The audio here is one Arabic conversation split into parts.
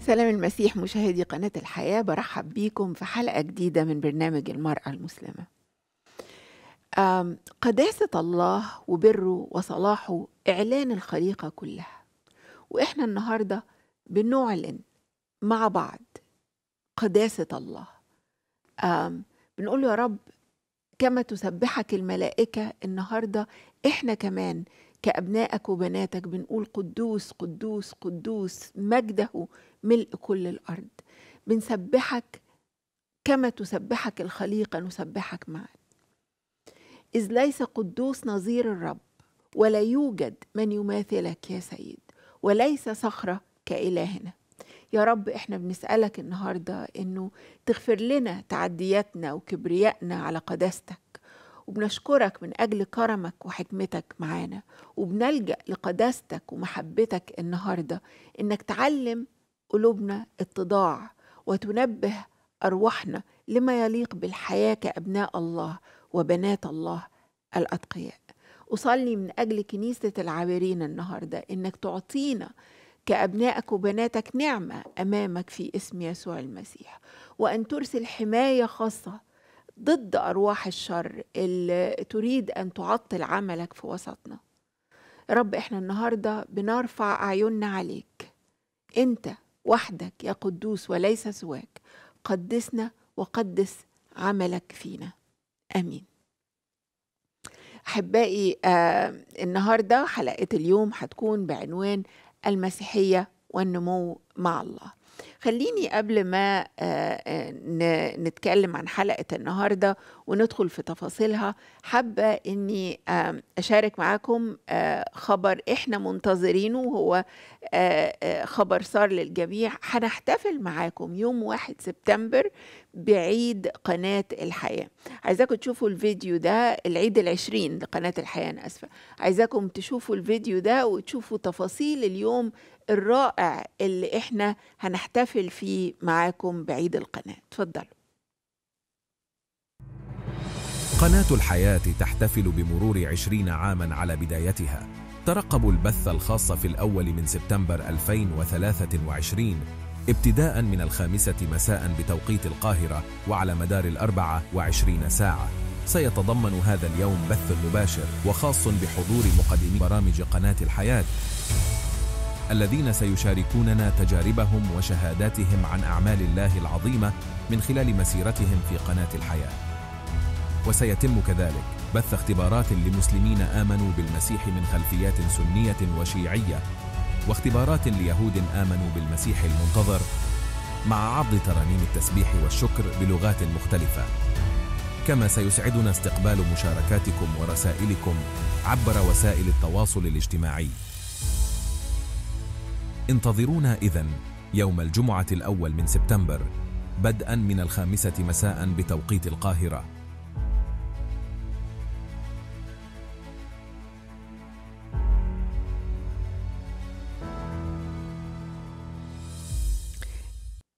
سلام المسيح مشاهدي قناة الحياة برحب بيكم في حلقة جديدة من برنامج المرأة المسلمة قداسة الله وبره وصلاحه إعلان الخليقة كلها وإحنا النهاردة بنعلن مع بعض قداسة الله بنقول يا رب كما تسبحك الملائكة النهاردة إحنا كمان كأبنائك وبناتك بنقول قدوس قدوس قدوس مجده ملء كل الأرض بنسبحك كما تسبحك الخليقة نسبحك معا إذ ليس قدوس نظير الرب ولا يوجد من يماثلك يا سيد وليس صخرة كإلهنا يا رب احنا بنسألك النهاردة انه تغفر لنا تعدياتنا وكبريائنا على قداستك وبنشكرك من أجل كرمك وحكمتك معانا وبنلجأ لقداستك ومحبتك النهاردة إنك تعلم قلوبنا اتضاع وتنبه أرواحنا لما يليق بالحياة كأبناء الله وبنات الله الأتقياء أصلي من أجل كنيسة العابرين النهاردة إنك تعطينا كأبنائك وبناتك نعمة أمامك في اسم يسوع المسيح وأن ترسل حماية خاصة ضد أرواح الشر اللي تريد أن تعطل عملك في وسطنا رب إحنا النهاردة بنرفع أعيننا عليك أنت وحدك يا قدوس وليس سواك قدسنا وقدس عملك فينا امين احبائي آه النهارده حلقه اليوم هتكون بعنوان المسيحيه والنمو مع الله خليني قبل ما آه، آه، نتكلم عن حلقة النهاردة وندخل في تفاصيلها حابة أني أشارك معاكم آه، خبر إحنا منتظرينه وهو خبر صار للجميع هنحتفل معاكم يوم 1 سبتمبر بعيد قناة الحياة عايزاكم تشوفوا الفيديو ده العيد العشرين لقناة الحياة أنا أسفة عايزاكم تشوفوا الفيديو ده وتشوفوا تفاصيل اليوم الرائع اللي احنا هنحتفل فيه معاكم بعيد القناة تفضلوا قناة الحياة تحتفل بمرور عشرين عاما على بدايتها ترقبوا البث الخاص في الأول من سبتمبر 2023 ابتداء من الخامسة مساء بتوقيت القاهرة وعلى مدار الأربعة وعشرين ساعة سيتضمن هذا اليوم بث مباشر وخاص بحضور مقدمي برامج قناة الحياة الذين سيشاركوننا تجاربهم وشهاداتهم عن أعمال الله العظيمة من خلال مسيرتهم في قناة الحياة وسيتم كذلك بث اختبارات لمسلمين آمنوا بالمسيح من خلفيات سنية وشيعية واختبارات ليهود آمنوا بالمسيح المنتظر مع عرض ترانيم التسبيح والشكر بلغات مختلفة كما سيسعدنا استقبال مشاركاتكم ورسائلكم عبر وسائل التواصل الاجتماعي انتظرونا اذا يوم الجمعة الأول من سبتمبر بدءا من الخامسة مساء بتوقيت القاهرة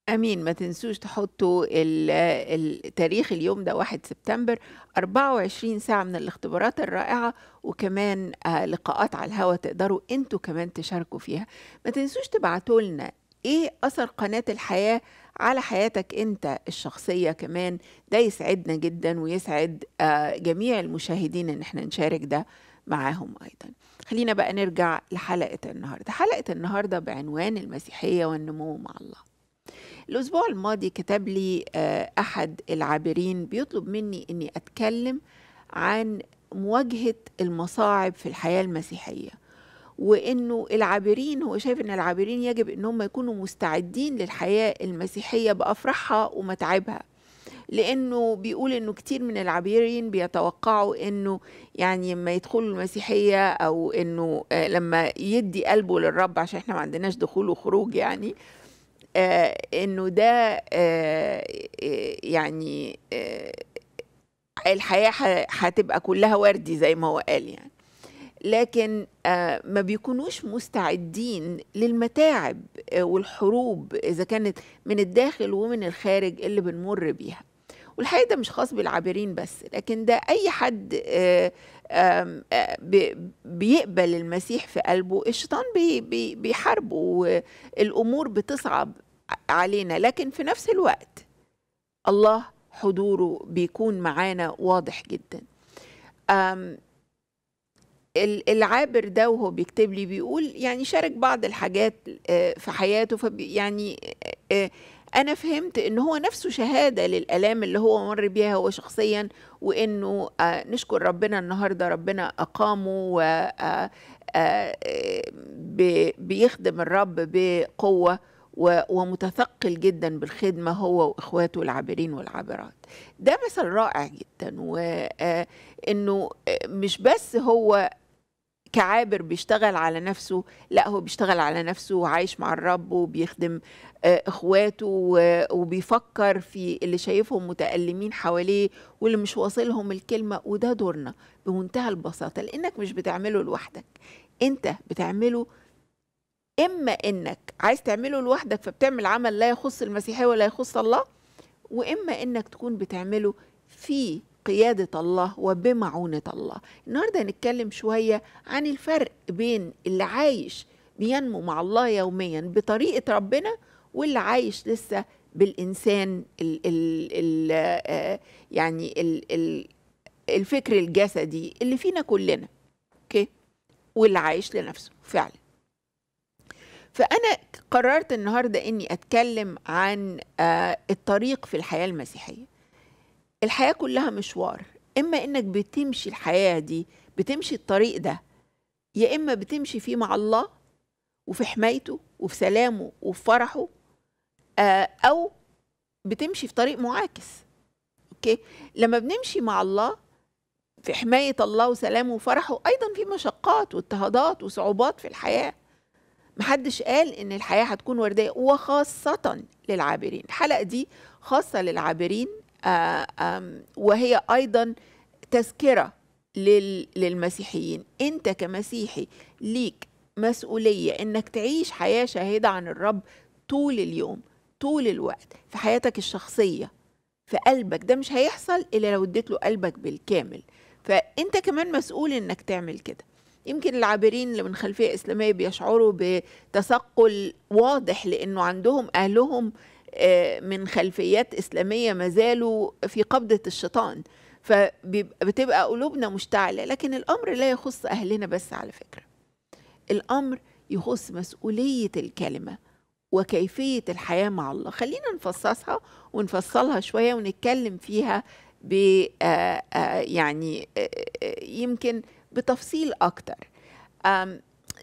أمين ما تنسوش تحطوا ال- آه، التاريخ اليوم ده 1 سبتمبر 24 ساعة من الاختبارات الرائعة وكمان آه، لقاءات على الهوا تقدروا انتوا كمان تشاركوا فيها ما تنسوش تبعتوا لنا ايه أثر قناة الحياة على حياتك انت الشخصية كمان ده يسعدنا جدا ويسعد آه، جميع المشاهدين ان احنا نشارك ده معاهم أيضا خلينا بقى نرجع لحلقة النهاردة حلقة النهاردة بعنوان المسيحية والنمو مع الله الأسبوع الماضي كتب لي آه، أحد العابرين بيطلب مني إني أتكلم عن مواجهة المصاعب في الحياة المسيحية وإنه العابرين هو شايف إن العابرين يجب إن هم يكونوا مستعدين للحياة المسيحية بأفرحها ومتاعبها لانه بيقول انه كتير من العابرين بيتوقعوا انه يعني لما يدخلوا المسيحيه او انه آه، لما يدي قلبه للرب عشان احنا ما عندناش دخول وخروج يعني آه، انه ده آه، آه، يعني الحياه هتبقى كلها وردي زي ما هو قال يعني لكن ما بيكونوش مستعدين للمتاعب والحروب اذا كانت من الداخل ومن الخارج اللي بنمر بيها والحقيقه ده مش خاص بالعابرين بس لكن ده اي حد بيقبل المسيح في قلبه الشيطان بي بي بيحاربه والامور بتصعب علينا لكن في نفس الوقت الله حضوره بيكون معانا واضح جدا العابر ده وهو بيكتب لي بيقول يعني شارك بعض الحاجات في حياته فبي يعني انا فهمت ان هو نفسه شهاده للالام اللي هو مر بيها هو شخصيا وانه آه، نشكر ربنا النهارده ربنا اقامه و آه، آه، بيخدم الرب بقوه ومتثقل جدا بالخدمه هو واخواته العابرين والعابرات ده مثل رائع جدا وانه مش بس هو كعابر بيشتغل على نفسه لا هو بيشتغل على نفسه وعايش مع الرب وبيخدم آه، اخواته وبيفكر في اللي شايفهم متألمين حواليه واللي مش واصلهم الكلمة وده دورنا بمنتهى البساطة لأنك مش بتعمله لوحدك أنت بتعمله إما إنك عايز تعمله لوحدك فبتعمل عمل لا يخص المسيحية ولا يخص الله وإما إنك تكون بتعمله في قيادة الله وبمعونة الله النهاردة هنتكلم شوية عن الفرق بين اللي عايش بينمو مع الله يوميا بطريقة ربنا واللي عايش لسه بالإنسان الـ الـ الـ آه، يعني الـ الـ الفكر الجسدي اللي فينا كلنا اوكي واللي عايش لنفسه فعلا فأنا قررت النهاردة أني أتكلم عن آه، الطريق في الحياة المسيحية الحياة كلها مشوار إما إنك بتمشي الحياة دي بتمشي الطريق ده يا إما بتمشي فيه مع الله وفي حمايته وفي سلامه وفي فرحه آه أو بتمشي في طريق معاكس أوكي لما بنمشي مع الله في حماية الله وسلامه وفرحه أيضا في مشقات واضطهادات وصعوبات في الحياة محدش قال إن الحياة هتكون وردية وخاصة للعابرين الحلقة دي خاصة للعابرين آه، وهي أيضا تذكرة للمسيحيين أنت كمسيحي ليك مسؤولية أنك تعيش حياة شاهدة عن الرب طول اليوم طول الوقت في حياتك الشخصية في قلبك ده مش هيحصل إلا لو اديت له قلبك بالكامل فأنت كمان مسؤول أنك تعمل كده يمكن العابرين اللي من خلفية إسلامية بيشعروا بتثقل واضح لأنه عندهم أهلهم آه، من خلفيات اسلاميه ما زالوا في قبضه الشيطان فبتبقى قلوبنا مشتعله لكن الامر لا يخص اهلنا بس على فكره الامر يخص مسؤوليه الكلمه وكيفيه الحياه مع الله خلينا نفصصها ونفصلها شويه ونتكلم فيها ب آه، آه، يعني يمكن بتفصيل اكتر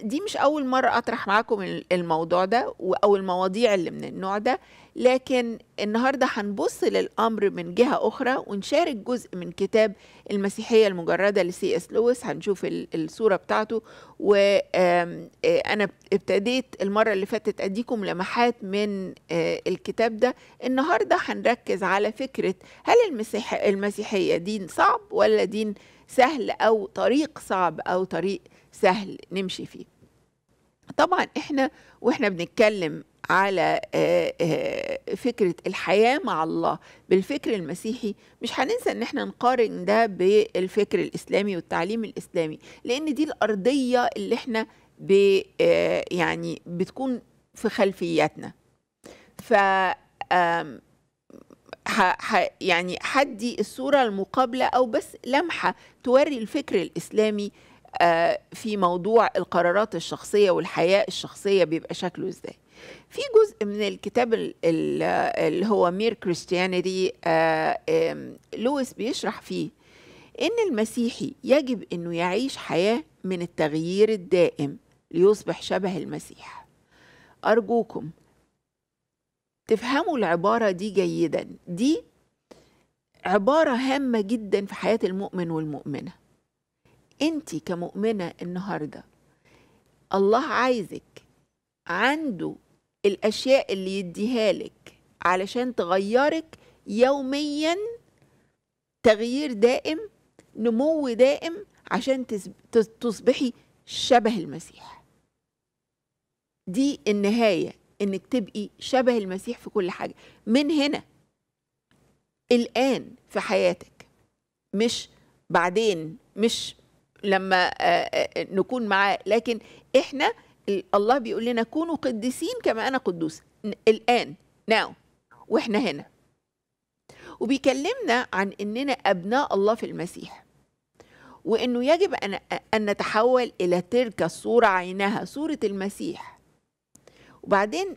دي مش أول مرة أطرح معاكم الموضوع ده أو المواضيع اللي من النوع ده لكن النهاردة هنبص للأمر من جهة أخرى ونشارك جزء من كتاب المسيحية المجردة لسي اس لويس هنشوف الصورة بتاعته وأنا ابتديت المرة اللي فاتت أديكم لمحات من الكتاب ده النهاردة هنركز على فكرة هل المسيحية دين صعب ولا دين سهل أو طريق صعب أو طريق سهل نمشي فيه طبعا احنا واحنا بنتكلم على آه، آه، فكرة الحياة مع الله بالفكر المسيحي مش هننسى ان احنا نقارن ده بالفكر الاسلامي والتعليم الاسلامي لان دي الارضية اللي احنا ب آه، يعني بتكون في خلفياتنا ف يعني حدي الصورة المقابلة او بس لمحة توري الفكر الاسلامي آه، في موضوع القرارات الشخصية والحياة الشخصية بيبقى شكله ازاي في جزء من الكتاب اللي هو مير كريستيانيتي آه، لويس بيشرح فيه ان المسيحي يجب انه يعيش حياة من التغيير الدائم ليصبح شبه المسيح ارجوكم تفهموا العبارة دي جيدا دي عبارة هامة جدا في حياة المؤمن والمؤمنة انت كمؤمنه النهارده الله عايزك عنده الاشياء اللي يديها لك علشان تغيرك يوميا تغيير دائم نمو دائم عشان تصبحي شبه المسيح دي النهايه انك تبقي شبه المسيح في كل حاجه من هنا الان في حياتك مش بعدين مش لما آه، آه، آه، نكون معاه لكن احنا الله بيقول لنا كونوا قديسين كما انا قدوس الان ناو واحنا هنا وبيكلمنا عن اننا ابناء الله في المسيح وانه يجب ان ان نتحول الى تلك الصوره عينها صوره المسيح وبعدين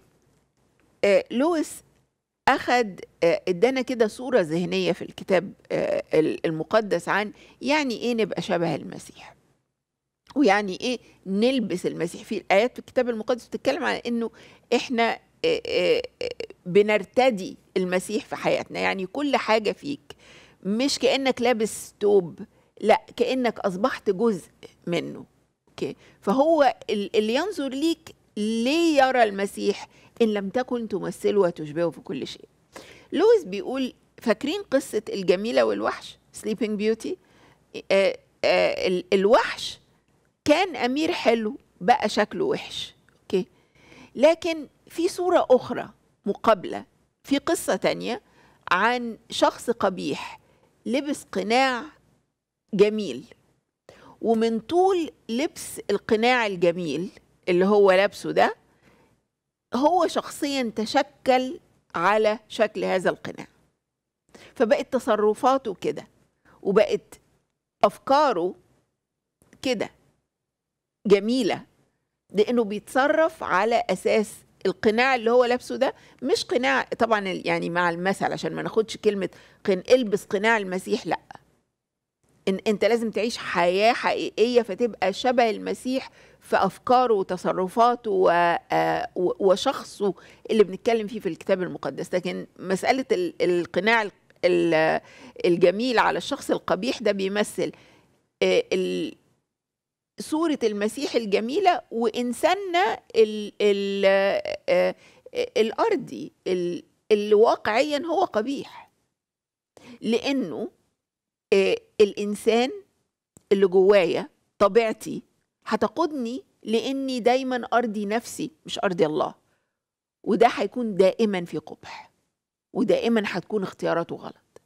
لويس أخد آه، ادانا كده صورة ذهنية في الكتاب آه، المقدس عن يعني إيه نبقى شبه المسيح ويعني إيه نلبس المسيح في الآيات في الكتاب المقدس بتتكلم عن إنه إحنا آه، بنرتدي المسيح في حياتنا يعني كل حاجة فيك مش كأنك لابس ثوب لا كأنك أصبحت جزء منه أوكي فهو اللي ينظر ليك ليه يرى المسيح إن لم تكن تمثله وتشبهه في كل شيء لويس بيقول فاكرين قصة الجميلة والوحش سليبنج آه، آه، بيوتي الوحش كان أمير حلو بقى شكله وحش أوكي لكن في صورة أخرى مقابلة في قصة تانية عن شخص قبيح لبس قناع جميل ومن طول لبس القناع الجميل اللي هو لابسه ده هو شخصيا تشكل على شكل هذا القناع فبقت تصرفاته كده وبقت افكاره كده جميله لانه بيتصرف على اساس القناع اللي هو لابسه ده مش قناع طبعا يعني مع المثل عشان ما ناخدش كلمه قن البس قناع المسيح لا ان انت لازم تعيش حياه حقيقيه فتبقى شبه المسيح في افكاره وتصرفاته آه، وشخصه اللي بنتكلم فيه في الكتاب المقدس لكن مساله القناع الجميل على الشخص القبيح ده بيمثل آه، صورة المسيح الجميلة وإنساننا آه، الأرضي اللي واقعيا هو قبيح لأنه آه، الانسان اللي جوايا طبيعتي هتقودني لاني دايما ارضي نفسي مش ارضي الله وده هيكون دائما في قبح ودائما هتكون اختياراته غلط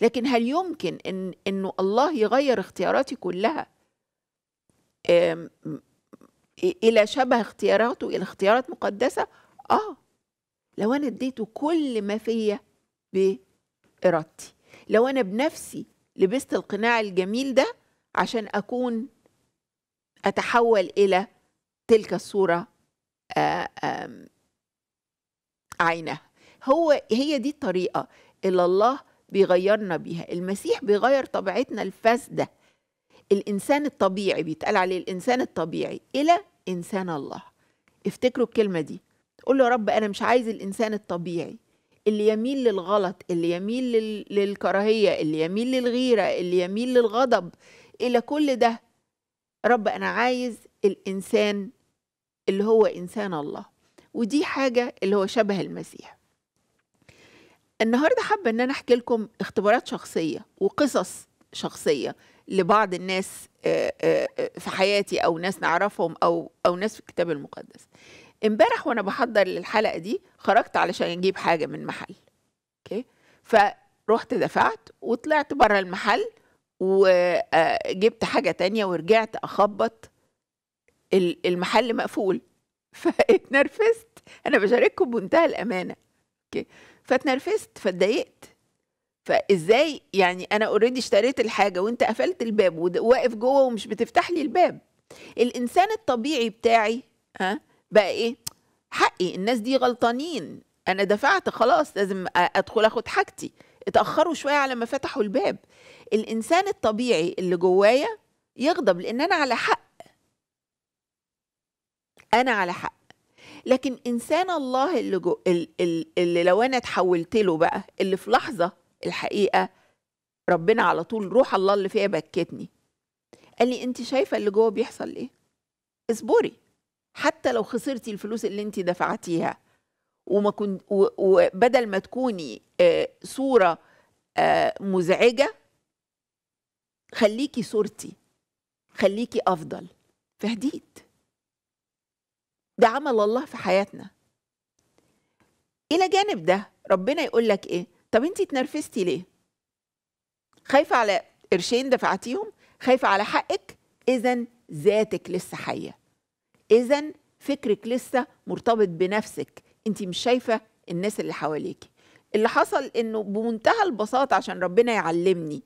لكن هل يمكن ان انه الله يغير اختياراتي كلها الى شبه اختياراته الى اختيارات مقدسه اه لو انا اديته كل ما فيا بارادتي لو انا بنفسي لبست القناع الجميل ده عشان أكون أتحول إلى تلك الصورة آه، عينها هو هي دي الطريقة اللي الله بيغيرنا بيها المسيح بيغير طبيعتنا الفاسدة الإنسان الطبيعي بيتقال عليه الإنسان الطبيعي إلى إنسان الله افتكروا الكلمة دي قول له يا رب أنا مش عايز الإنسان الطبيعي اللي يميل للغلط اللي يميل لل... للكراهية اللي يميل للغيرة اللي يميل للغضب إلى كل ده رب أنا عايز الإنسان اللي هو إنسان الله ودي حاجة اللي هو شبه المسيح النهاردة حابة أن أنا أحكي لكم اختبارات شخصية وقصص شخصية لبعض الناس في حياتي أو ناس نعرفهم أو أو ناس في الكتاب المقدس امبارح وانا بحضر للحلقه دي خرجت علشان اجيب حاجه من محل اوكي فروحت دفعت وطلعت بره المحل وجبت حاجه تانية ورجعت اخبط المحل مقفول فاتنرفزت انا بشارككم بمنتهى الامانه اوكي فاتنرفزت فاتضايقت فازاي يعني انا اوريدي اشتريت الحاجه وانت قفلت الباب وواقف جوه ومش بتفتح لي الباب الانسان الطبيعي بتاعي ها بقى ايه حقي الناس دي غلطانين انا دفعت خلاص لازم ادخل اخد حاجتي اتاخروا شويه على ما فتحوا الباب الانسان الطبيعي اللي جوايا يغضب لان انا على حق انا على حق لكن انسان الله اللي, جو اللي, اللي لو انا اتحولت له بقى اللي في لحظه الحقيقه ربنا على طول روح الله اللي فيها بكتني قال لي انت شايفه اللي جوه بيحصل ايه اصبري حتى لو خسرتي الفلوس اللي انت دفعتيها وما كنت وبدل ما تكوني آه، صوره آه، مزعجه خليكي صورتي خليكي افضل فهديت ده عمل الله في حياتنا الى جانب ده ربنا يقول لك ايه طب انت اتنرفزتي ليه خايفه على قرشين دفعتيهم خايفه على حقك اذا ذاتك لسه حيه اذا فكرك لسه مرتبط بنفسك انت مش شايفه الناس اللي حواليكي اللي حصل انه بمنتهى البساطه عشان ربنا يعلمني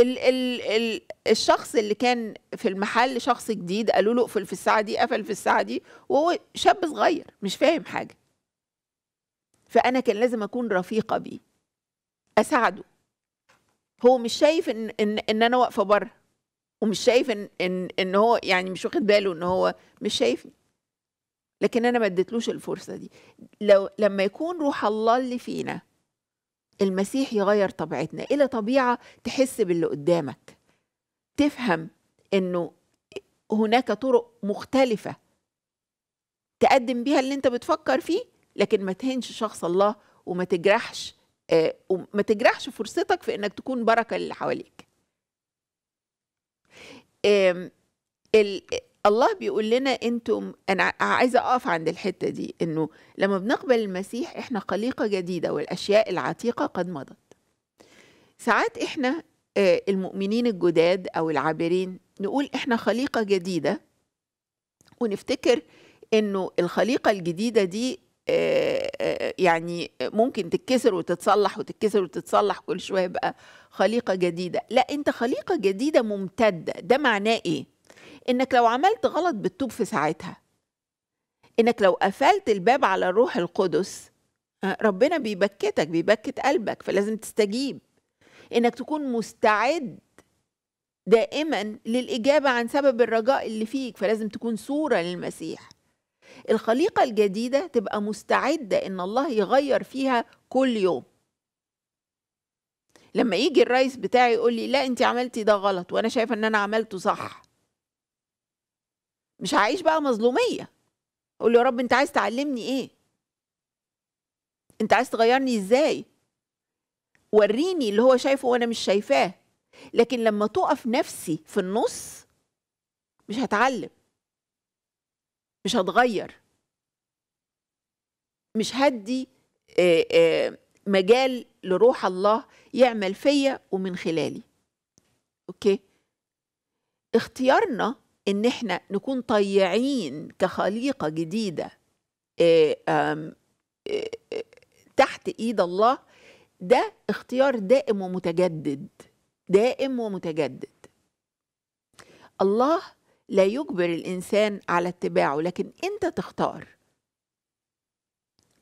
ال ال ال الشخص اللي كان في المحل شخص جديد قالوا له اقفل في الساعه دي قفل في الساعه دي وهو شاب صغير مش فاهم حاجه فانا كان لازم اكون رفيقه بيه اساعده هو مش شايف ان ان, إن انا واقفه بره ومش شايف ان ان ان هو يعني مش واخد باله ان هو مش شايفني لكن انا ما اديتلوش الفرصه دي لو لما يكون روح الله اللي فينا المسيح يغير طبيعتنا الى طبيعه تحس باللي قدامك تفهم انه هناك طرق مختلفه تقدم بيها اللي انت بتفكر فيه لكن ما تهنش شخص الله وما تجرحش آه وما تجرحش فرصتك في انك تكون بركه للي حواليك الله بيقول لنا انتم انا عايزه اقف عند الحته دي انه لما بنقبل المسيح احنا خليقه جديده والاشياء العتيقه قد مضت ساعات احنا المؤمنين الجداد او العابرين نقول احنا خليقه جديده ونفتكر انه الخليقه الجديده دي آه، آه، يعني ممكن تتكسر وتتصلح وتتكسر وتتصلح كل شويه بقى خليقه جديده لا انت خليقه جديده ممتده ده معناه ايه انك لو عملت غلط بتتوب في ساعتها انك لو قفلت الباب على الروح القدس آه، ربنا بيبكتك بيبكت قلبك فلازم تستجيب انك تكون مستعد دائما للاجابه عن سبب الرجاء اللي فيك فلازم تكون صوره للمسيح الخليقة الجديدة تبقى مستعدة إن الله يغير فيها كل يوم لما يجي الرئيس بتاعي يقول لي لا انت عملتي ده غلط وانا شايفه ان انا عملته صح مش هعيش بقى مظلوميه اقول له يا رب انت عايز تعلمني ايه انت عايز تغيرني ازاي وريني اللي هو شايفه وانا مش شايفاه لكن لما تقف نفسي في النص مش هتعلم مش هتغير مش هدي آه، آه، مجال لروح الله يعمل فيا ومن خلالي اوكي اختيارنا ان احنا نكون طيعين كخليقه جديده آه، تحت ايد الله ده اختيار دائم ومتجدد دائم ومتجدد الله لا يجبر الإنسان على اتباعه لكن أنت تختار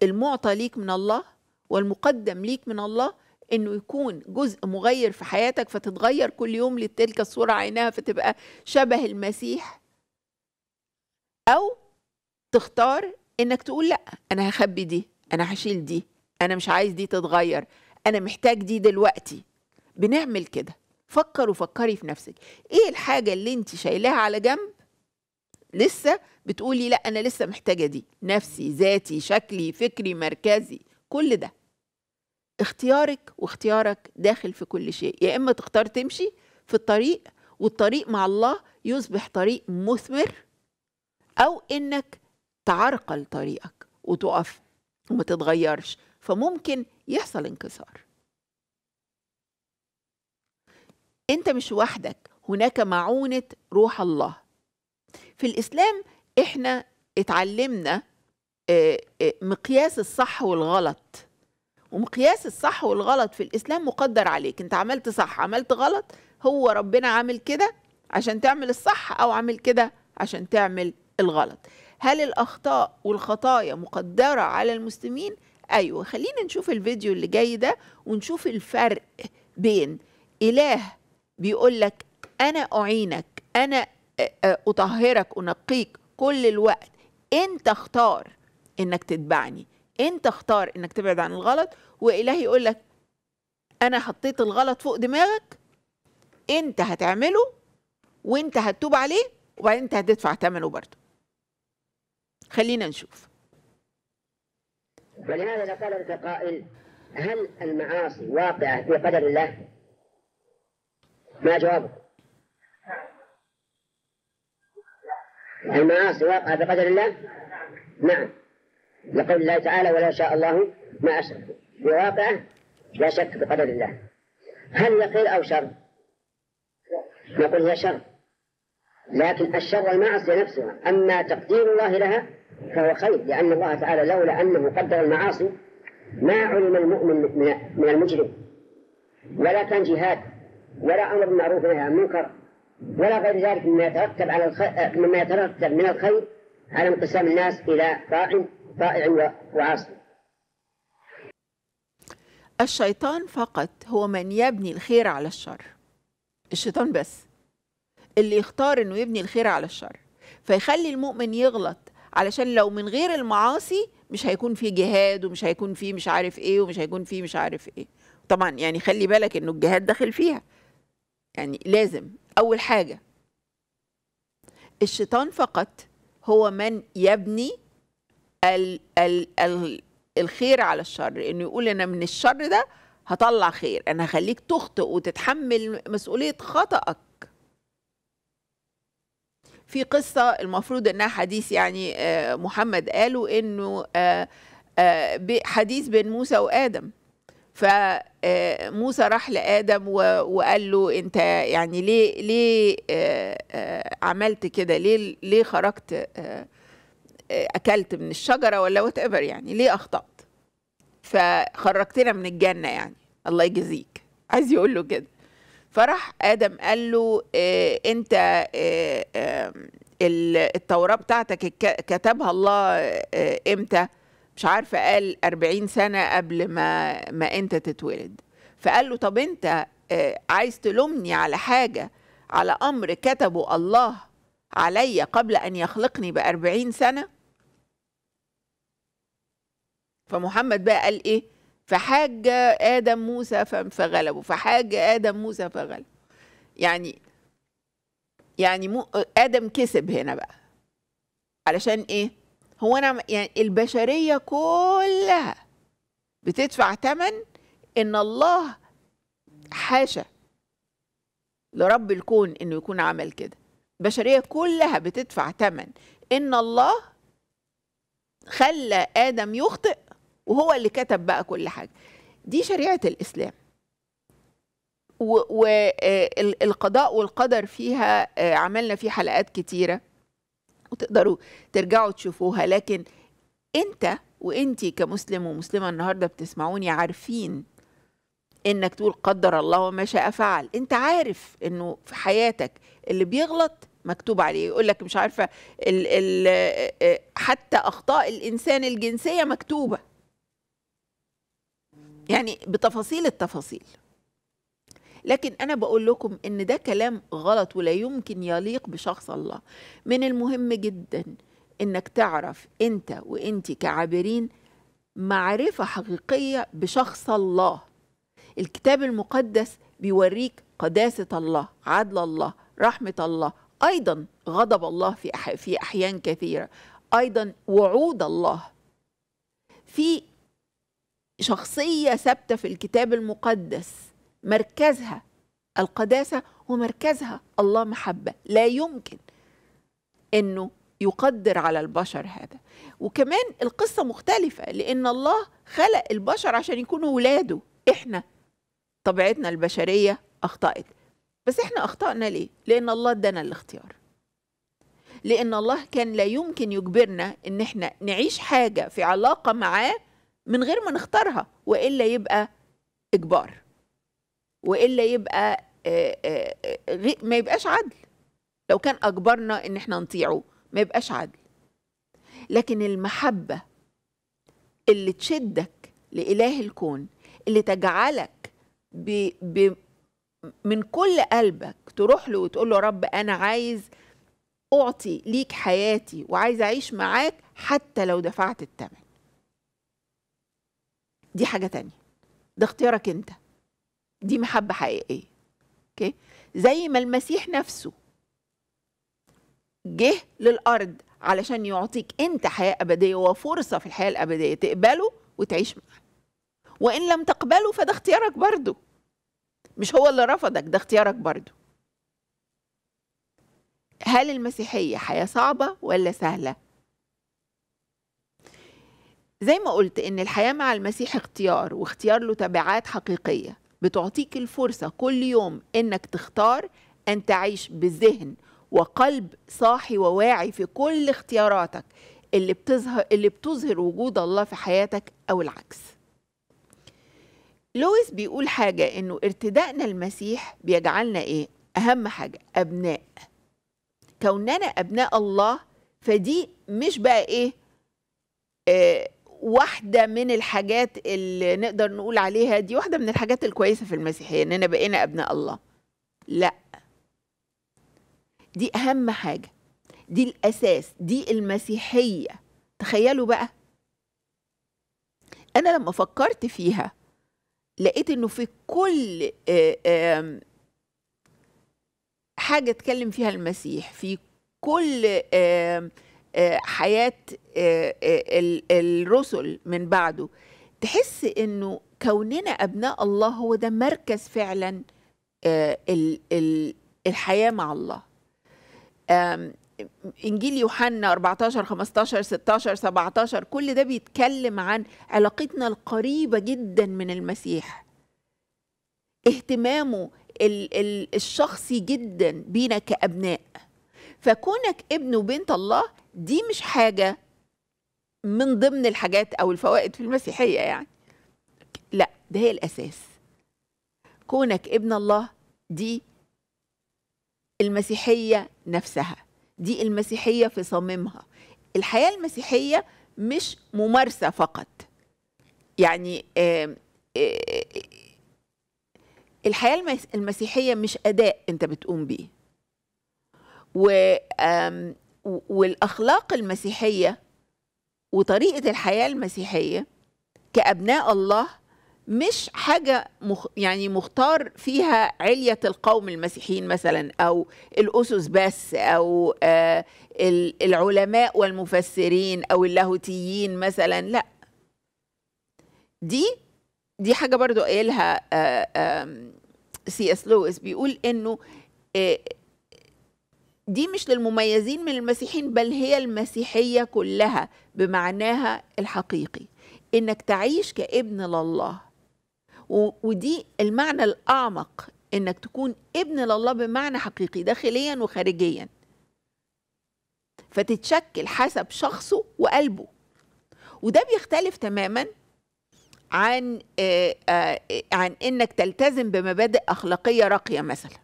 المعطى ليك من الله والمقدم ليك من الله انه يكون جزء مغير في حياتك فتتغير كل يوم لتلك الصوره عينها فتبقى شبه المسيح او تختار انك تقول لا انا هخبي دي انا هشيل دي انا مش عايز دي تتغير انا محتاج دي دلوقتي بنعمل كده فكر وفكري في نفسك ايه الحاجه اللي انت شايلاها على جنب لسه بتقولي لا انا لسه محتاجه دي نفسي ذاتي شكلي فكري مركزي كل ده اختيارك واختيارك داخل في كل شيء يا اما تختار تمشي في الطريق والطريق مع الله يصبح طريق مثمر او انك تعرقل طريقك وتقف وما تتغيرش فممكن يحصل انكسار انت مش وحدك هناك معونه روح الله في الاسلام احنا اتعلمنا آه، آه، مقياس الصح والغلط ومقياس الصح والغلط في الاسلام مقدر عليك انت عملت صح عملت غلط هو ربنا عامل كده عشان تعمل الصح او عامل كده عشان تعمل الغلط هل الاخطاء والخطايا مقدره على المسلمين ايوه خلينا نشوف الفيديو اللي جاي ده ونشوف الفرق بين اله بيقول لك انا اعينك انا اطهرك انقيك كل الوقت انت اختار انك تتبعني انت اختار انك تبعد عن الغلط والهي يقول لك انا حطيت الغلط فوق دماغك انت هتعمله وانت هتتوب عليه وبعدين انت هتدفع ثمنه برضه خلينا نشوف ولهذا لو قال لك قائل هل المعاصي واقعه في قدر الله ما جوابك المعاصي واقعة بقدر الله نعم لقول الله تعالى ولا شاء الله ما أشركوا واقعة لا شك بقدر الله هل يقيل أو شر؟ نقول هي شر لكن الشر المعصية نفسها أما تقدير الله لها فهو خير لأن الله تعالى لولا أنه قدر المعاصي ما علم المؤمن من المجرم ولا كان جهاد ولا أمر بالمعروف ونهي عن المنكر ولا غير ذلك مما يترتب على الخير مما يترتب من الخير على انقسام الناس إلى طائع طائع وعاصي الشيطان فقط هو من يبني الخير على الشر الشيطان بس اللي يختار انه يبني الخير على الشر فيخلي المؤمن يغلط علشان لو من غير المعاصي مش هيكون في جهاد ومش هيكون في مش عارف ايه ومش هيكون في مش عارف ايه طبعا يعني خلي بالك انه الجهاد داخل فيها يعني لازم أول حاجة الشيطان فقط هو من يبني ال ال ال الخير على الشر انه يقول انا من الشر ده هطلع خير انا هخليك تخطئ وتتحمل مسؤوليه خطأك في قصه المفروض انها حديث يعني آه، محمد قالوا انه آه، آه، حديث بين موسى وادم فموسى آه، راح لادم وقال له انت يعني ليه ليه آه، آه، عملت كده ليه ليه خرجت اكلت من الشجره ولا وات يعني ليه اخطات فخرجتنا من الجنه يعني الله يجزيك عايز يقول له كده فراح ادم قال له إيه انت إيه التوراه بتاعتك كتبها الله إيه امتى مش عارفه قال 40 سنه قبل ما ما انت تتولد فقال له طب انت آه، عايز تلومني على حاجه على امر كتبه الله علي قبل ان يخلقني بأربعين سنه فمحمد بقى قال ايه فحاج ادم موسى فغلبه فحاج ادم موسى فغلبه يعني يعني مو ادم كسب هنا بقى علشان ايه هو انا يعني البشريه كلها بتدفع ثمن ان الله حاشا لرب الكون انه يكون عمل كده البشريه كلها بتدفع ثمن ان الله خلى ادم يخطئ وهو اللي كتب بقى كل حاجه دي شريعه الاسلام والقضاء آه، والقدر فيها آه، عملنا فيه حلقات كتيره وتقدروا ترجعوا تشوفوها لكن انت وانت كمسلم ومسلمه النهارده بتسمعوني عارفين انك تقول قدر الله وما شاء فعل انت عارف انه في حياتك اللي بيغلط مكتوب عليه يقول لك مش عارفه الـ الـ آه، آه، حتى اخطاء الانسان الجنسيه مكتوبه يعني بتفاصيل التفاصيل لكن أنا بقول لكم إن ده كلام غلط ولا يمكن يليق بشخص الله من المهم جدا إنك تعرف أنت وأنت كعابرين معرفة حقيقية بشخص الله الكتاب المقدس بيوريك قداسة الله عدل الله رحمة الله أيضا غضب الله في, في أحيان كثيرة أيضا وعود الله في شخصية ثابتة في الكتاب المقدس مركزها القداسة ومركزها الله محبة لا يمكن أنه يقدر على البشر هذا وكمان القصة مختلفة لأن الله خلق البشر عشان يكونوا ولاده إحنا طبيعتنا البشرية أخطأت بس إحنا أخطأنا ليه؟ لأن الله ادانا الاختيار لأن الله كان لا يمكن يجبرنا إن إحنا نعيش حاجة في علاقة معاه من غير ما نختارها وإلا يبقى إجبار والا يبقى آه، آه، ما يبقاش عدل لو كان اجبرنا ان احنا نطيعه ما يبقاش عدل لكن المحبه اللي تشدك لاله الكون اللي تجعلك ب... ب... من كل قلبك تروح له وتقول له رب انا عايز اعطي ليك حياتي وعايز اعيش معاك حتى لو دفعت الثمن دي حاجه تانية ده اختيارك انت دي محبة حقيقية اوكي زي ما المسيح نفسه جه للأرض علشان يعطيك انت حياة أبدية وفرصة في الحياة الأبدية تقبله وتعيش معاه وإن لم تقبله فده اختيارك برضه مش هو اللي رفضك ده اختيارك برضه هل المسيحية حياة صعبة ولا سهلة؟ زي ما قلت إن الحياة مع المسيح اختيار واختيار له تبعات حقيقية بتعطيك الفرصة كل يوم إنك تختار أن تعيش بذهن وقلب صاحي وواعي في كل اختياراتك اللي بتظهر اللي بتظهر وجود الله في حياتك أو العكس. لويس بيقول حاجة إنه ارتدائنا المسيح بيجعلنا إيه؟ أهم حاجة أبناء. كوننا أبناء الله فدي مش بقى إيه؟ آه واحده من الحاجات اللي نقدر نقول عليها دي واحده من الحاجات الكويسه في المسيحيه اننا بقينا ابناء الله لا دي اهم حاجه دي الاساس دي المسيحيه تخيلوا بقى انا لما فكرت فيها لقيت انه في كل آمم، حاجه اتكلم فيها المسيح في كل آمم، حياه آه، آه، الرسل من بعده تحس انه كوننا ابناء الله هو ده مركز فعلا آه، الحياه مع الله انجيل يوحنا 14 15 16 17 كل ده بيتكلم عن علاقتنا القريبه جدا من المسيح اهتمامه الشخصي جدا بينا كابناء فكونك ابن وبنت الله دي مش حاجة من ضمن الحاجات أو الفوائد في المسيحية يعني لا ده هي الأساس كونك ابن الله دي المسيحية نفسها دي المسيحية في صميمها الحياة المسيحية مش ممارسة فقط يعني الحياة المسيحية مش أداء أنت بتقوم بيه و والاخلاق المسيحيه وطريقه الحياه المسيحيه كابناء الله مش حاجة مخ يعني مختار فيها علية القوم المسيحيين مثلا أو الأسس بس أو آه العلماء والمفسرين أو اللاهوتيين مثلا لا دي دي حاجة برضو قايلها آه آه سي اس لويس بيقول إنه آه، دي مش للمميزين من المسيحين بل هي المسيحيه كلها بمعناها الحقيقي انك تعيش كابن لله ودي المعنى الاعمق انك تكون ابن لله بمعنى حقيقي داخليا وخارجيا فتتشكل حسب شخصه وقلبه وده بيختلف تماما عن آه، آه، عن انك تلتزم بمبادئ اخلاقيه راقيه مثلا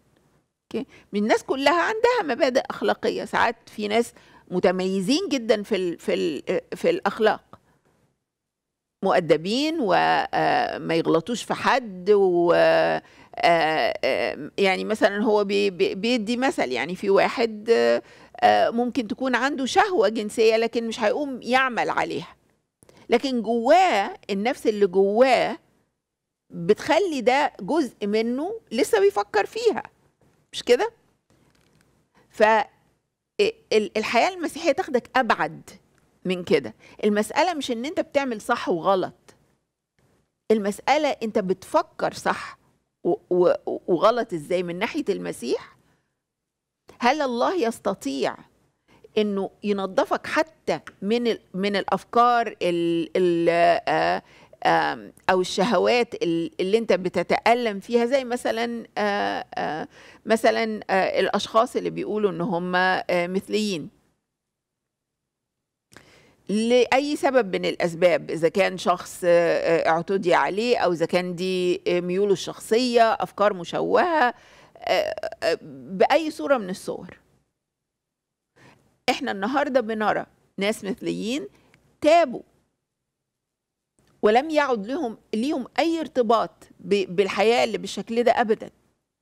اوكي من الناس كلها عندها مبادئ اخلاقيه ساعات في ناس متميزين جدا في الـ في الـ في الاخلاق مؤدبين وما آه، يغلطوش في حد و آه، آه، يعني مثلا هو بيدي مثل يعني في واحد ممكن تكون عنده شهوه جنسيه لكن مش هيقوم يعمل عليها لكن جواه النفس اللي جواه بتخلي ده جزء منه لسه بيفكر فيها مش كده ف الحياه المسيحية تاخدك أبعد من كده المسألة مش إن أنت بتعمل صح وغلط المسألة أنت بتفكر صح وغلط إزاي من ناحية المسيح هل الله يستطيع انه ينظفك حتى من من الافكار ال ال آه او الشهوات اللي انت بتتالم فيها زي مثلا مثلا الاشخاص اللي بيقولوا ان هم مثليين لأي سبب من الأسباب إذا كان شخص اعتدي عليه أو إذا كان دي ميوله الشخصية أفكار مشوهة بأي صورة من الصور إحنا النهاردة بنرى ناس مثليين تابوا ولم يعد لهم ليهم اي ارتباط بالحياه اللي بالشكل ده ابدا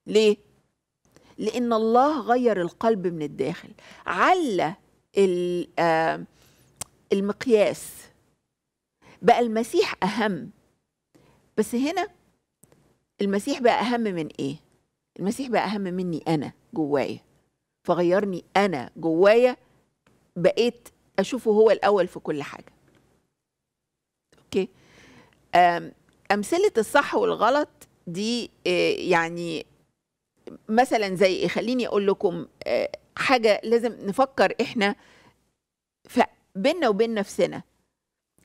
ليه لان الله غير القلب من الداخل علّى المقياس بقى المسيح اهم بس هنا المسيح بقى اهم من ايه المسيح بقى اهم مني انا جوايا فغيرني انا جوايا بقيت اشوفه هو الاول في كل حاجه اوكي امثله الصح والغلط دي آه، يعني مثلا زي ايه خليني اقول لكم آه، حاجه لازم نفكر احنا بينا وبين نفسنا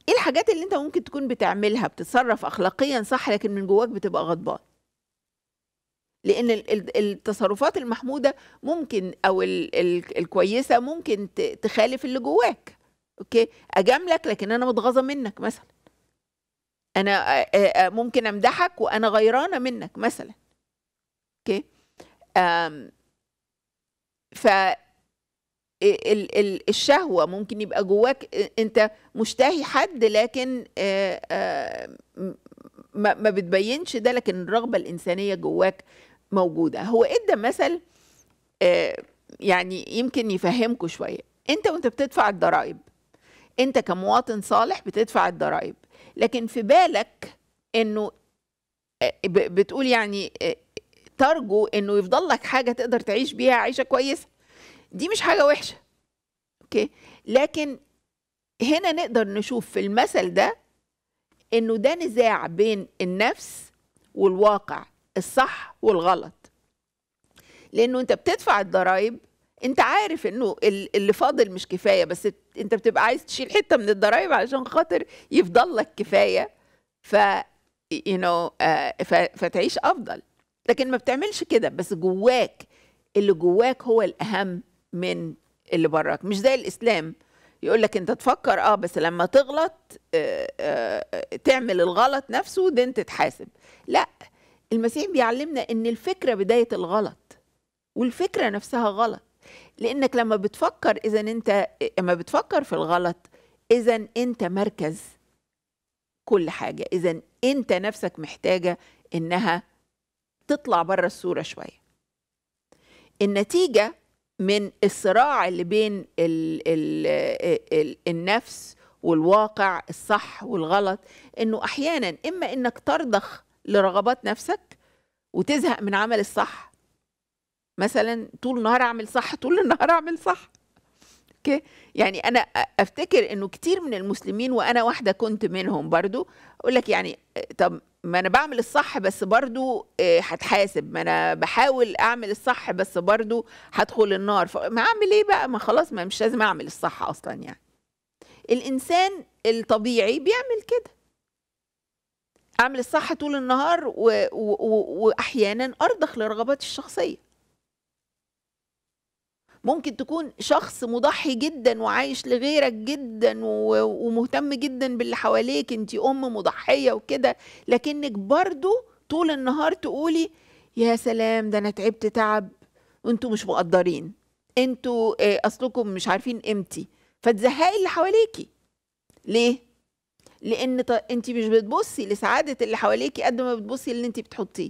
ايه الحاجات اللي انت ممكن تكون بتعملها بتتصرف اخلاقيا صح لكن من جواك بتبقى غضبان لان التصرفات المحموده ممكن او الكويسه ممكن تخالف اللي جواك اوكي اجاملك لكن انا متغاظه منك مثلا انا آه، آه، آه، ممكن امدحك وانا غيرانه منك مثلا اوكي ف الشهوة ممكن يبقى جواك انت مشتهي حد لكن ما بتبينش ده لكن الرغبة الإنسانية جواك موجودة هو ادى مثل يعني يمكن يفهمكم شوية انت وانت بتدفع الضرائب انت كمواطن صالح بتدفع الضرائب لكن في بالك انه آه، بتقول يعني آه، ترجو انه يفضل لك حاجه تقدر تعيش بيها عيشه كويسه دي مش حاجه وحشه اوكي لكن هنا نقدر نشوف في المثل ده انه ده نزاع بين النفس والواقع الصح والغلط لانه انت بتدفع الضرائب انت عارف انه اللي فاضل مش كفايه بس انت بتبقى عايز تشيل حته من الضرايب علشان خاطر يفضل لك كفايه ف يو you نو know, آه، فتعيش افضل لكن ما بتعملش كده بس جواك اللي جواك هو الاهم من اللي براك مش زي الاسلام يقول لك انت تفكر اه بس لما تغلط آه، آه، تعمل الغلط نفسه انت تتحاسب لا المسيح بيعلمنا ان الفكره بدايه الغلط والفكره نفسها غلط لانك لما بتفكر اذا انت لما بتفكر في الغلط اذا انت مركز كل حاجه اذا انت نفسك محتاجه انها تطلع بره الصوره شويه النتيجه من الصراع اللي بين الـ الـ الـ النفس والواقع الصح والغلط انه احيانا اما انك ترضخ لرغبات نفسك وتزهق من عمل الصح مثلا طول النهار اعمل صح طول النهار اعمل صح اوكي يعني انا افتكر انه كتير من المسلمين وانا واحده كنت منهم برضو اقول لك يعني طب ما انا بعمل الصح بس برضو آه، هتحاسب ما انا بحاول اعمل الصح بس برضو هدخل النار فما اعمل ايه بقى ما خلاص ما مش لازم اعمل الصح اصلا يعني الانسان الطبيعي بيعمل كده اعمل الصح طول النهار و... و... واحيانا ارضخ لرغباتي الشخصيه ممكن تكون شخص مضحي جدا وعايش لغيرك جدا ومهتم جدا باللي حواليك انت ام مضحيه وكده لكنك برضو طول النهار تقولي يا سلام ده انا تعبت تعب وانتوا مش مقدرين انتوا آه، اصلكم مش عارفين قيمتي فتزهقي اللي حواليكي ليه لان انت مش بتبصي لسعاده اللي حواليكي قد ما بتبصي اللي انت بتحطيه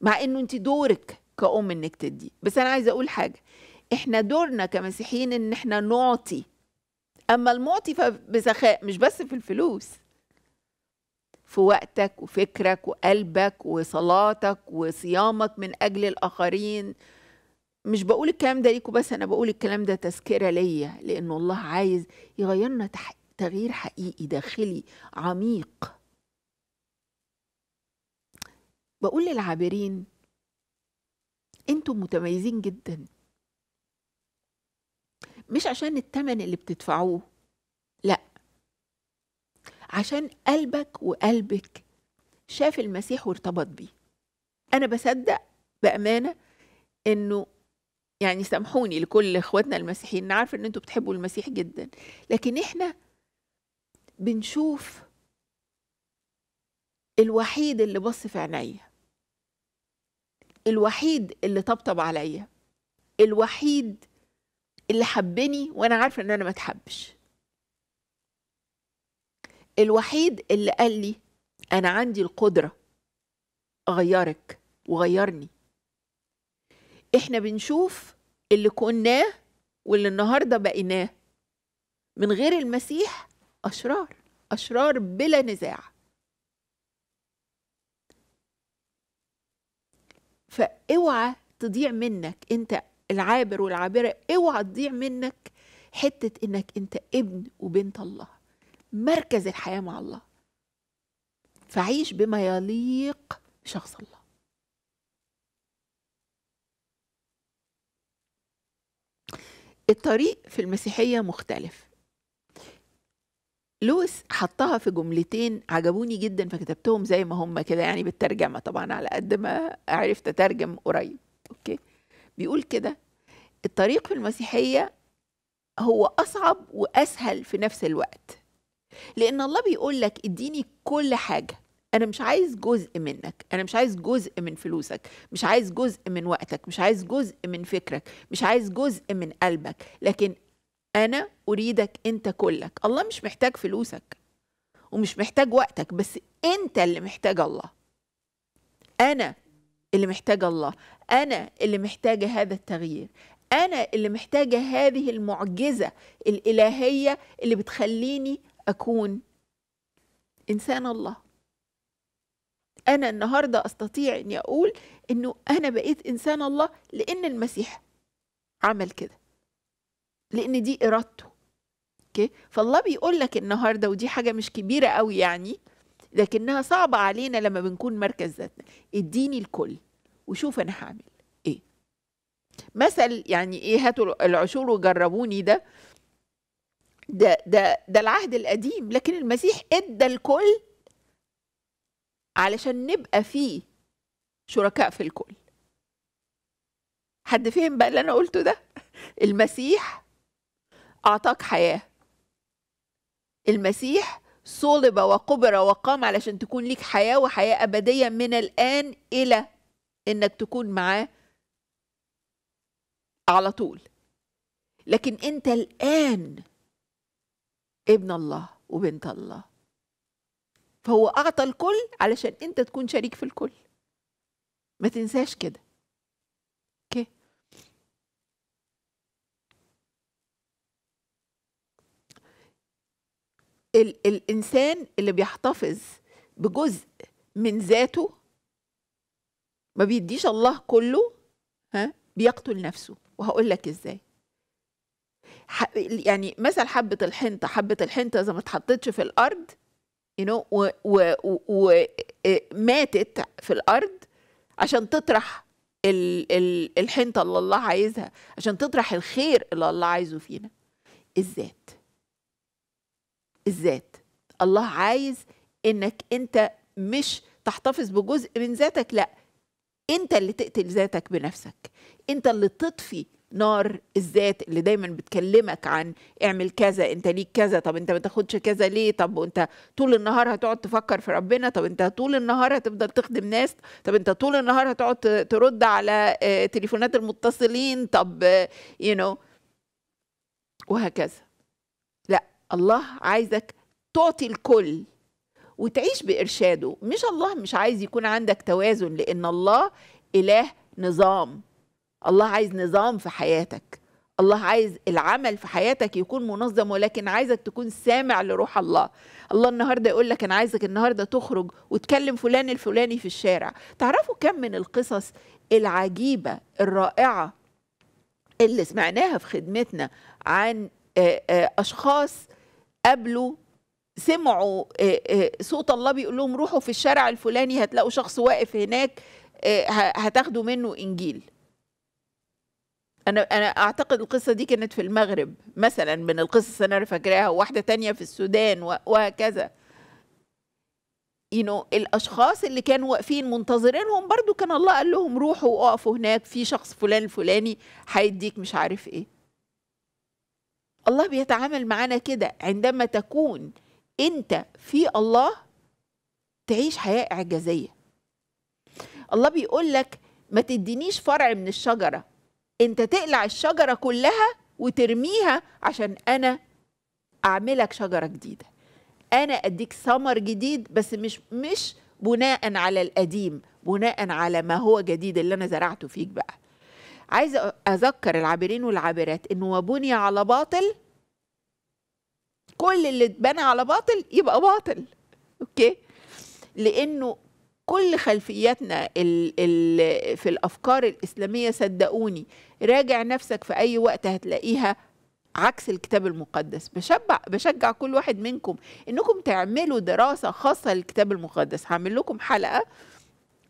مع انه انت دورك كأم إنك تدي بس أنا عايزة أقول حاجة إحنا دورنا كمسيحيين إن إحنا نعطي أما المعطي فبسخاء مش بس في الفلوس في وقتك وفكرك وقلبك وصلاتك وصيامك من أجل الآخرين مش بقول الكلام ده ليكوا بس أنا بقول الكلام ده تذكرة ليا لأن الله عايز يغيرنا تغيير حقيقي داخلي عميق بقول للعابرين انتوا متميزين جدا مش عشان التمن اللي بتدفعوه لا عشان قلبك وقلبك شاف المسيح وارتبط بيه انا بصدق بامانه انه يعني سامحوني لكل اخواتنا المسيحيين انا عارفه ان انتوا بتحبوا المسيح جدا لكن احنا بنشوف الوحيد اللي بص في عينيا الوحيد اللي طبطب عليا الوحيد اللي حبني وانا عارفه ان انا ما اتحبش الوحيد اللي قال لي انا عندي القدره اغيرك وغيرني احنا بنشوف اللي كناه واللي النهارده بقيناه من غير المسيح اشرار اشرار بلا نزاع فاوعى تضيع منك انت العابر والعابره اوعى تضيع منك حته انك انت ابن وبنت الله مركز الحياه مع الله فعيش بما يليق بشخص الله الطريق في المسيحيه مختلف لويس حطها في جملتين عجبوني جدا فكتبتهم زي ما هم كده يعني بالترجمة طبعا على قد ما عرفت أترجم قريب أوكي بيقول كده الطريق في المسيحية هو أصعب وأسهل في نفس الوقت لأن الله بيقول لك اديني كل حاجة أنا مش عايز جزء منك أنا مش عايز جزء من فلوسك مش عايز جزء من وقتك مش عايز جزء من فكرك مش عايز جزء من قلبك لكن انا اريدك انت كلك الله مش محتاج فلوسك ومش محتاج وقتك بس انت اللي محتاج الله انا اللي محتاجه الله انا اللي محتاجه هذا التغيير انا اللي محتاجه هذه المعجزه الالهيه اللي بتخليني اكون انسان الله انا النهارده استطيع اني اقول انه انا بقيت انسان الله لان المسيح عمل كده لان دي ارادته اوكي فالله بيقول لك النهارده ودي حاجه مش كبيره قوي يعني لكنها صعبه علينا لما بنكون مركز ذاتنا اديني الكل وشوف انا هعمل ايه مثل يعني ايه هاتوا العشور وجربوني ده ده ده ده العهد القديم لكن المسيح ادى الكل علشان نبقى فيه شركاء في الكل حد فهم بقى اللي انا قلته ده المسيح أعطاك حياة المسيح صلب وقبر وقام علشان تكون ليك حياة وحياة أبدية من الآن إلى إنك تكون معاه على طول لكن أنت الآن ابن الله وبنت الله فهو أعطى الكل علشان أنت تكون شريك في الكل ما تنساش كده ال الانسان اللي بيحتفظ بجزء من ذاته ما بيديش الله كله ها بيقتل نفسه وهقول لك ازاي يعني مثل حبة الحنطة حبة الحنطة إذا ما اتحطتش في الأرض يو know, وماتت آه، في الأرض عشان تطرح ال ال الحنطة اللي الله عايزها عشان تطرح الخير اللي الله عايزه فينا الذات الذات الله عايز انك انت مش تحتفظ بجزء من ذاتك لا انت اللي تقتل ذاتك بنفسك انت اللي تطفي نار الذات اللي دايما بتكلمك عن اعمل كذا انت ليك كذا طب انت ما تاخدش كذا ليه طب وانت طول النهار هتقعد تفكر في ربنا طب انت طول النهار هتفضل تخدم ناس طب انت طول النهار هتقعد ترد على آه، تليفونات المتصلين طب يو آه، you know وهكذا الله عايزك تعطي الكل وتعيش بإرشاده مش الله مش عايز يكون عندك توازن لأن الله إله نظام الله عايز نظام في حياتك الله عايز العمل في حياتك يكون منظم ولكن عايزك تكون سامع لروح الله الله النهارده يقول لك انا عايزك النهارده تخرج وتكلم فلان الفلاني في الشارع تعرفوا كم من القصص العجيبه الرائعه اللي سمعناها في خدمتنا عن آه، آه، اشخاص قابلوا سمعوا صوت الله بيقول لهم روحوا في الشارع الفلاني هتلاقوا شخص واقف هناك هتاخدوا منه انجيل انا انا اعتقد القصه دي كانت في المغرب مثلا من القصص انا فاكراها وواحده تانية في السودان وهكذا يو الاشخاص اللي كانوا واقفين منتظرينهم برضو كان الله قال لهم روحوا وقفوا هناك في شخص فلان الفلاني هيديك مش عارف ايه الله بيتعامل معانا كده عندما تكون انت في الله تعيش حياه اعجازيه الله بيقول لك ما تدينيش فرع من الشجره انت تقلع الشجره كلها وترميها عشان انا اعملك شجره جديده انا اديك ثمر جديد بس مش مش بناء على القديم بناء على ما هو جديد اللي انا زرعته فيك بقى عايزه اذكر العابرين والعابرات انه وبني على باطل كل اللي اتبنى على باطل يبقى باطل اوكي لانه كل خلفياتنا الـ الـ في الافكار الاسلاميه صدقوني راجع نفسك في اي وقت هتلاقيها عكس الكتاب المقدس بشبع بشجع كل واحد منكم انكم تعملوا دراسه خاصه للكتاب المقدس هعمل لكم حلقه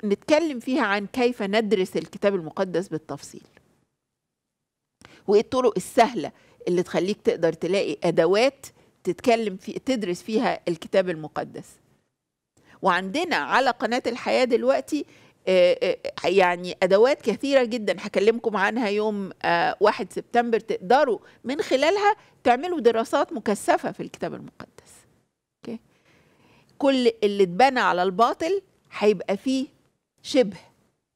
نتكلم فيها عن كيف ندرس الكتاب المقدس بالتفصيل وايه الطرق السهله اللي تخليك تقدر تلاقي ادوات تتكلم في تدرس فيها الكتاب المقدس وعندنا على قناه الحياه دلوقتي آه، آه، يعني ادوات كثيره جدا هكلمكم عنها يوم 1 آه، سبتمبر تقدروا من خلالها تعملوا دراسات مكثفه في الكتاب المقدس كل اللي اتبنى على الباطل هيبقى فيه شبه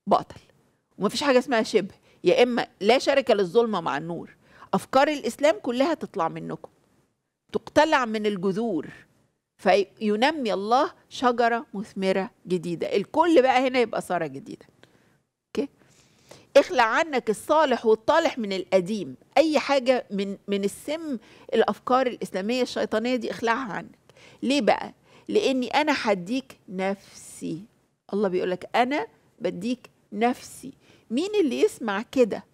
باطل ومفيش حاجه اسمها شبه يا اما لا شركه للظلمه مع النور افكار الاسلام كلها تطلع منكم تقتلع من الجذور فينمي الله شجره مثمره جديده الكل بقى هنا يبقى ساره جديده اوكي اخلع عنك الصالح والطالح من القديم اي حاجه من من السم الافكار الاسلاميه الشيطانيه دي اخلعها عنك ليه بقى لاني انا هديك نفسي الله بيقول لك أنا بديك نفسي مين اللي يسمع كده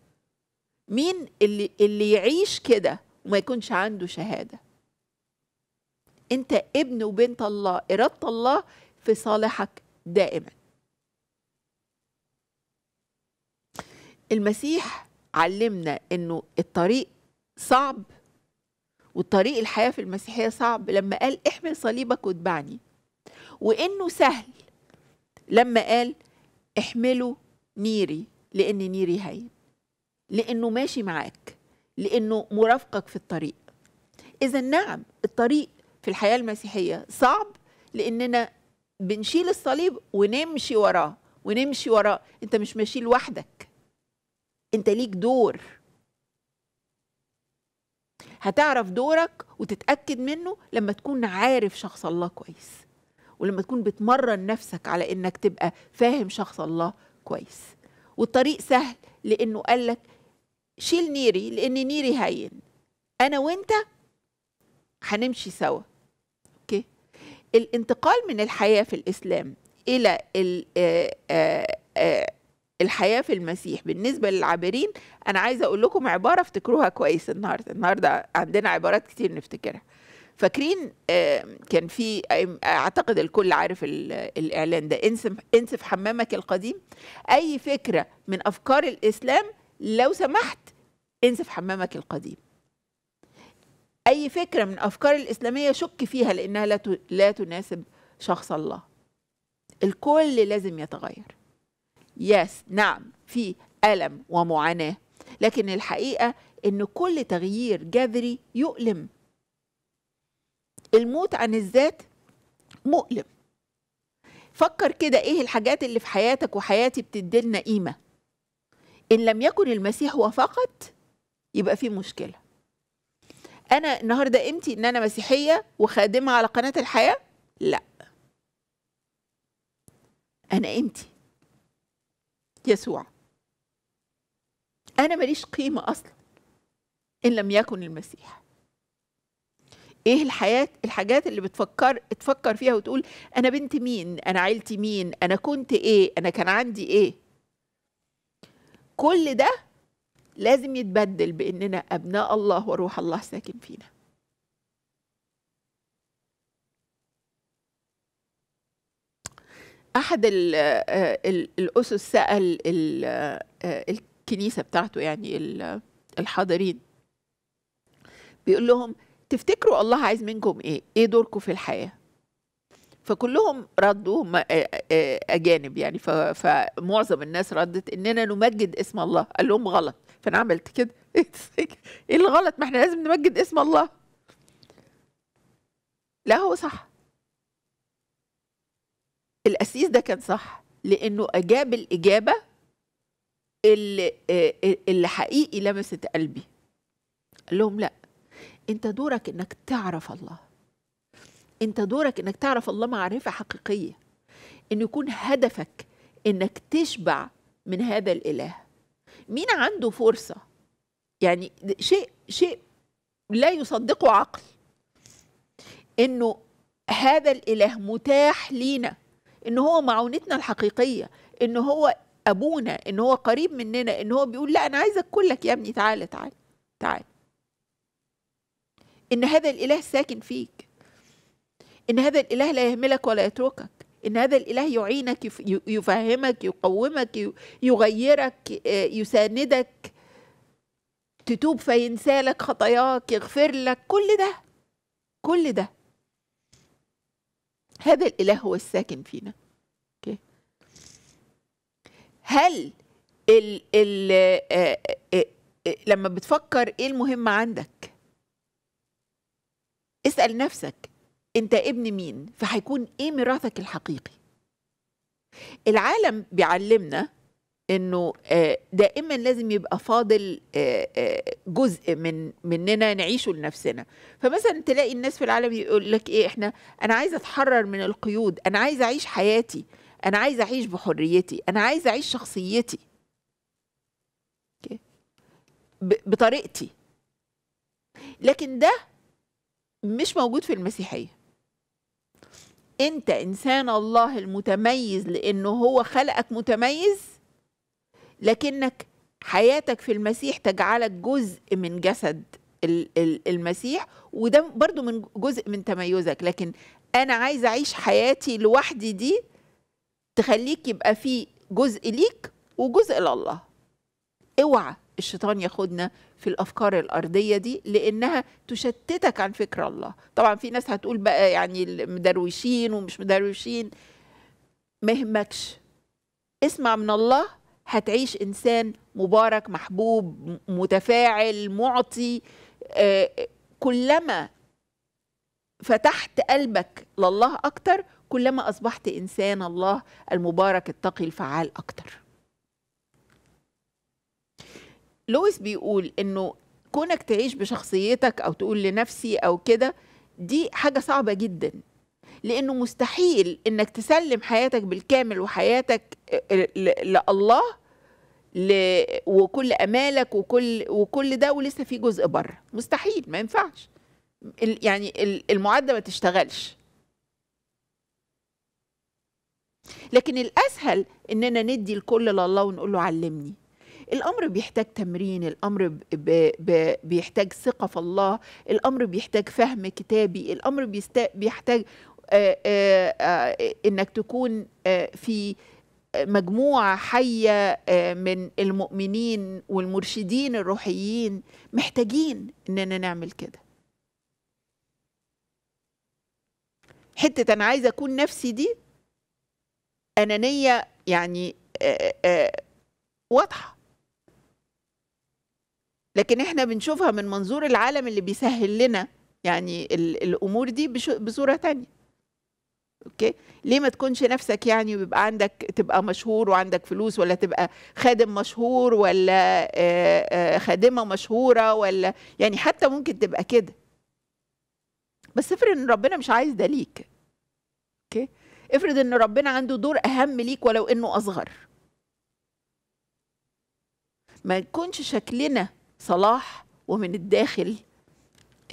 مين اللي, اللي يعيش كده وما يكونش عنده شهادة انت ابن وبنت الله إرادة الله في صالحك دائما المسيح علمنا انه الطريق صعب وطريق الحياة في المسيحية صعب لما قال احمل صليبك واتبعني وانه سهل لما قال احملوا نيري لان نيري هين لانه ماشي معاك لانه مرافقك في الطريق اذا نعم الطريق في الحياه المسيحيه صعب لاننا بنشيل الصليب ونمشي وراه ونمشي وراه انت مش ماشي لوحدك انت ليك دور هتعرف دورك وتتاكد منه لما تكون عارف شخص الله كويس ولما تكون بتمرن نفسك على انك تبقى فاهم شخص الله كويس والطريق سهل لانه قال لك شيل نيري لان نيري هين انا وانت هنمشي سوا اوكي الانتقال من الحياه في الاسلام الى آه، آه، آه، الحياه في المسيح بالنسبه للعابرين انا عايزه اقول لكم عباره افتكروها كويس النهارده النهارده عندنا عبارات كتير نفتكرها فاكرين كان في اعتقد الكل عارف الاعلان ده انسف في حمامك القديم اي فكره من افكار الاسلام لو سمحت انسف حمامك القديم اي فكره من افكار الاسلاميه شك فيها لانها لا لا تناسب شخص الله الكل لازم يتغير يس نعم في الم ومعاناه لكن الحقيقه ان كل تغيير جذري يؤلم الموت عن الذات مؤلم فكر كده ايه الحاجات اللي في حياتك وحياتي بتدلنا قيمه ان لم يكن المسيح هو فقط يبقى في مشكله انا النهارده امتي ان انا مسيحيه وخادمه على قناه الحياه لا انا امتي يسوع انا ماليش قيمه اصلا ان لم يكن المسيح ايه الحياه الحاجات اللي بتفكر تفكر فيها وتقول انا بنت مين انا عيلتي مين انا كنت ايه انا كان عندي ايه كل ده لازم يتبدل باننا ابناء الله وروح الله ساكن فينا احد آه، الاسس سال آه، الكنيسه بتاعته يعني الحاضرين بيقول لهم تفتكروا الله عايز منكم ايه ايه دوركم في الحياه فكلهم ردوا هم اجانب يعني فمعظم الناس ردت اننا نمجد اسم الله قال لهم غلط فانا عملت كده ايه الغلط ما احنا لازم نمجد اسم الله لا هو صح القسيس ده كان صح لانه اجاب الاجابه اللي, اللي حقيقي لمست قلبي قال لهم لا انت دورك انك تعرف الله انت دورك انك تعرف الله معرفه حقيقيه ان يكون هدفك انك تشبع من هذا الاله مين عنده فرصه يعني شيء شيء لا يصدقه عقل انه هذا الاله متاح لينا ان هو معونتنا الحقيقيه ان هو ابونا ان هو قريب مننا ان هو بيقول لا انا عايزك كلك يا ابني تعالى تعالى تعالى ان هذا الاله ساكن فيك ان هذا الاله لا يهملك ولا يتركك ان هذا الاله يعينك يفهمك يقومك يغيرك آه، يساندك تتوب فينسى لك خطاياك يغفر لك كل ده كل ده هذا الاله هو الساكن فينا أوكي. هل ال ال آه، آه، لما بتفكر ايه المهم عندك اسال نفسك انت ابن مين فهيكون ايه ميراثك الحقيقي العالم بيعلمنا انه آه، دائما لازم يبقى فاضل آه، آه، جزء من مننا نعيشه لنفسنا فمثلا تلاقي الناس في العالم يقول لك ايه احنا انا عايز اتحرر من القيود انا عايز اعيش حياتي انا عايز اعيش بحريتي انا عايز اعيش شخصيتي بطريقتي لكن ده مش موجود في المسيحية انت انسان الله المتميز لانه هو خلقك متميز لكنك حياتك في المسيح تجعلك جزء من جسد المسيح وده برضو من جزء من تميزك لكن انا عايز اعيش حياتي لوحدي دي تخليك يبقى في جزء ليك وجزء لله اوعى الشيطان ياخدنا في الافكار الارضيه دي لانها تشتتك عن فكر الله طبعا في ناس هتقول بقى يعني المدروشين ومش مدروشين ما يهمكش اسمع من الله هتعيش انسان مبارك محبوب متفاعل معطي آه، كلما فتحت قلبك لله اكتر كلما اصبحت انسان الله المبارك التقي الفعال اكتر لويس بيقول انه كونك تعيش بشخصيتك او تقول لنفسي او كده دي حاجه صعبه جدا لانه مستحيل انك تسلم حياتك بالكامل وحياتك آه، آه، لله ل... وكل امالك وكل وكل ده ولسه في جزء بره مستحيل ما ينفعش يعني المعده ما تشتغلش لكن الاسهل اننا ندي الكل لله ونقول له علمني الامر بيحتاج تمرين الامر بيحتاج ثقه في الله الامر بيحتاج فهم كتابي الامر بيحتاج انك تكون في مجموعة حية من المؤمنين والمرشدين الروحيين محتاجين إننا نعمل كده حتة أنا عايزة أكون نفسي دي أنانية يعني واضحة لكن احنا بنشوفها من منظور العالم اللي بيسهل لنا يعني الامور دي بصوره تانية اوكي ليه ما تكونش نفسك يعني ويبقى عندك تبقى مشهور وعندك فلوس ولا تبقى خادم مشهور ولا خادمه مشهوره ولا يعني حتى ممكن تبقى كده بس افرض ان ربنا مش عايز ده ليك اوكي افرض ان ربنا عنده دور اهم ليك ولو انه اصغر ما يكونش شكلنا صلاح ومن الداخل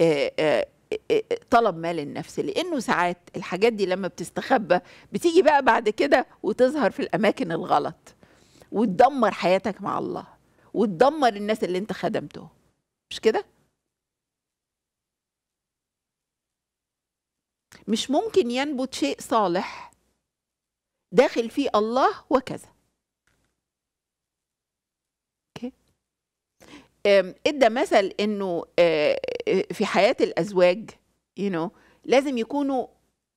آه، آه، آه، طلب مال النفس لانه ساعات الحاجات دي لما بتستخبى بتيجي بقى بعد كده وتظهر في الاماكن الغلط وتدمر حياتك مع الله وتدمر الناس اللي انت خدمته مش كده مش ممكن ينبت شيء صالح داخل فيه الله وكذا ادى مثل انه آه، آه، في حياه الازواج يو you know, لازم يكونوا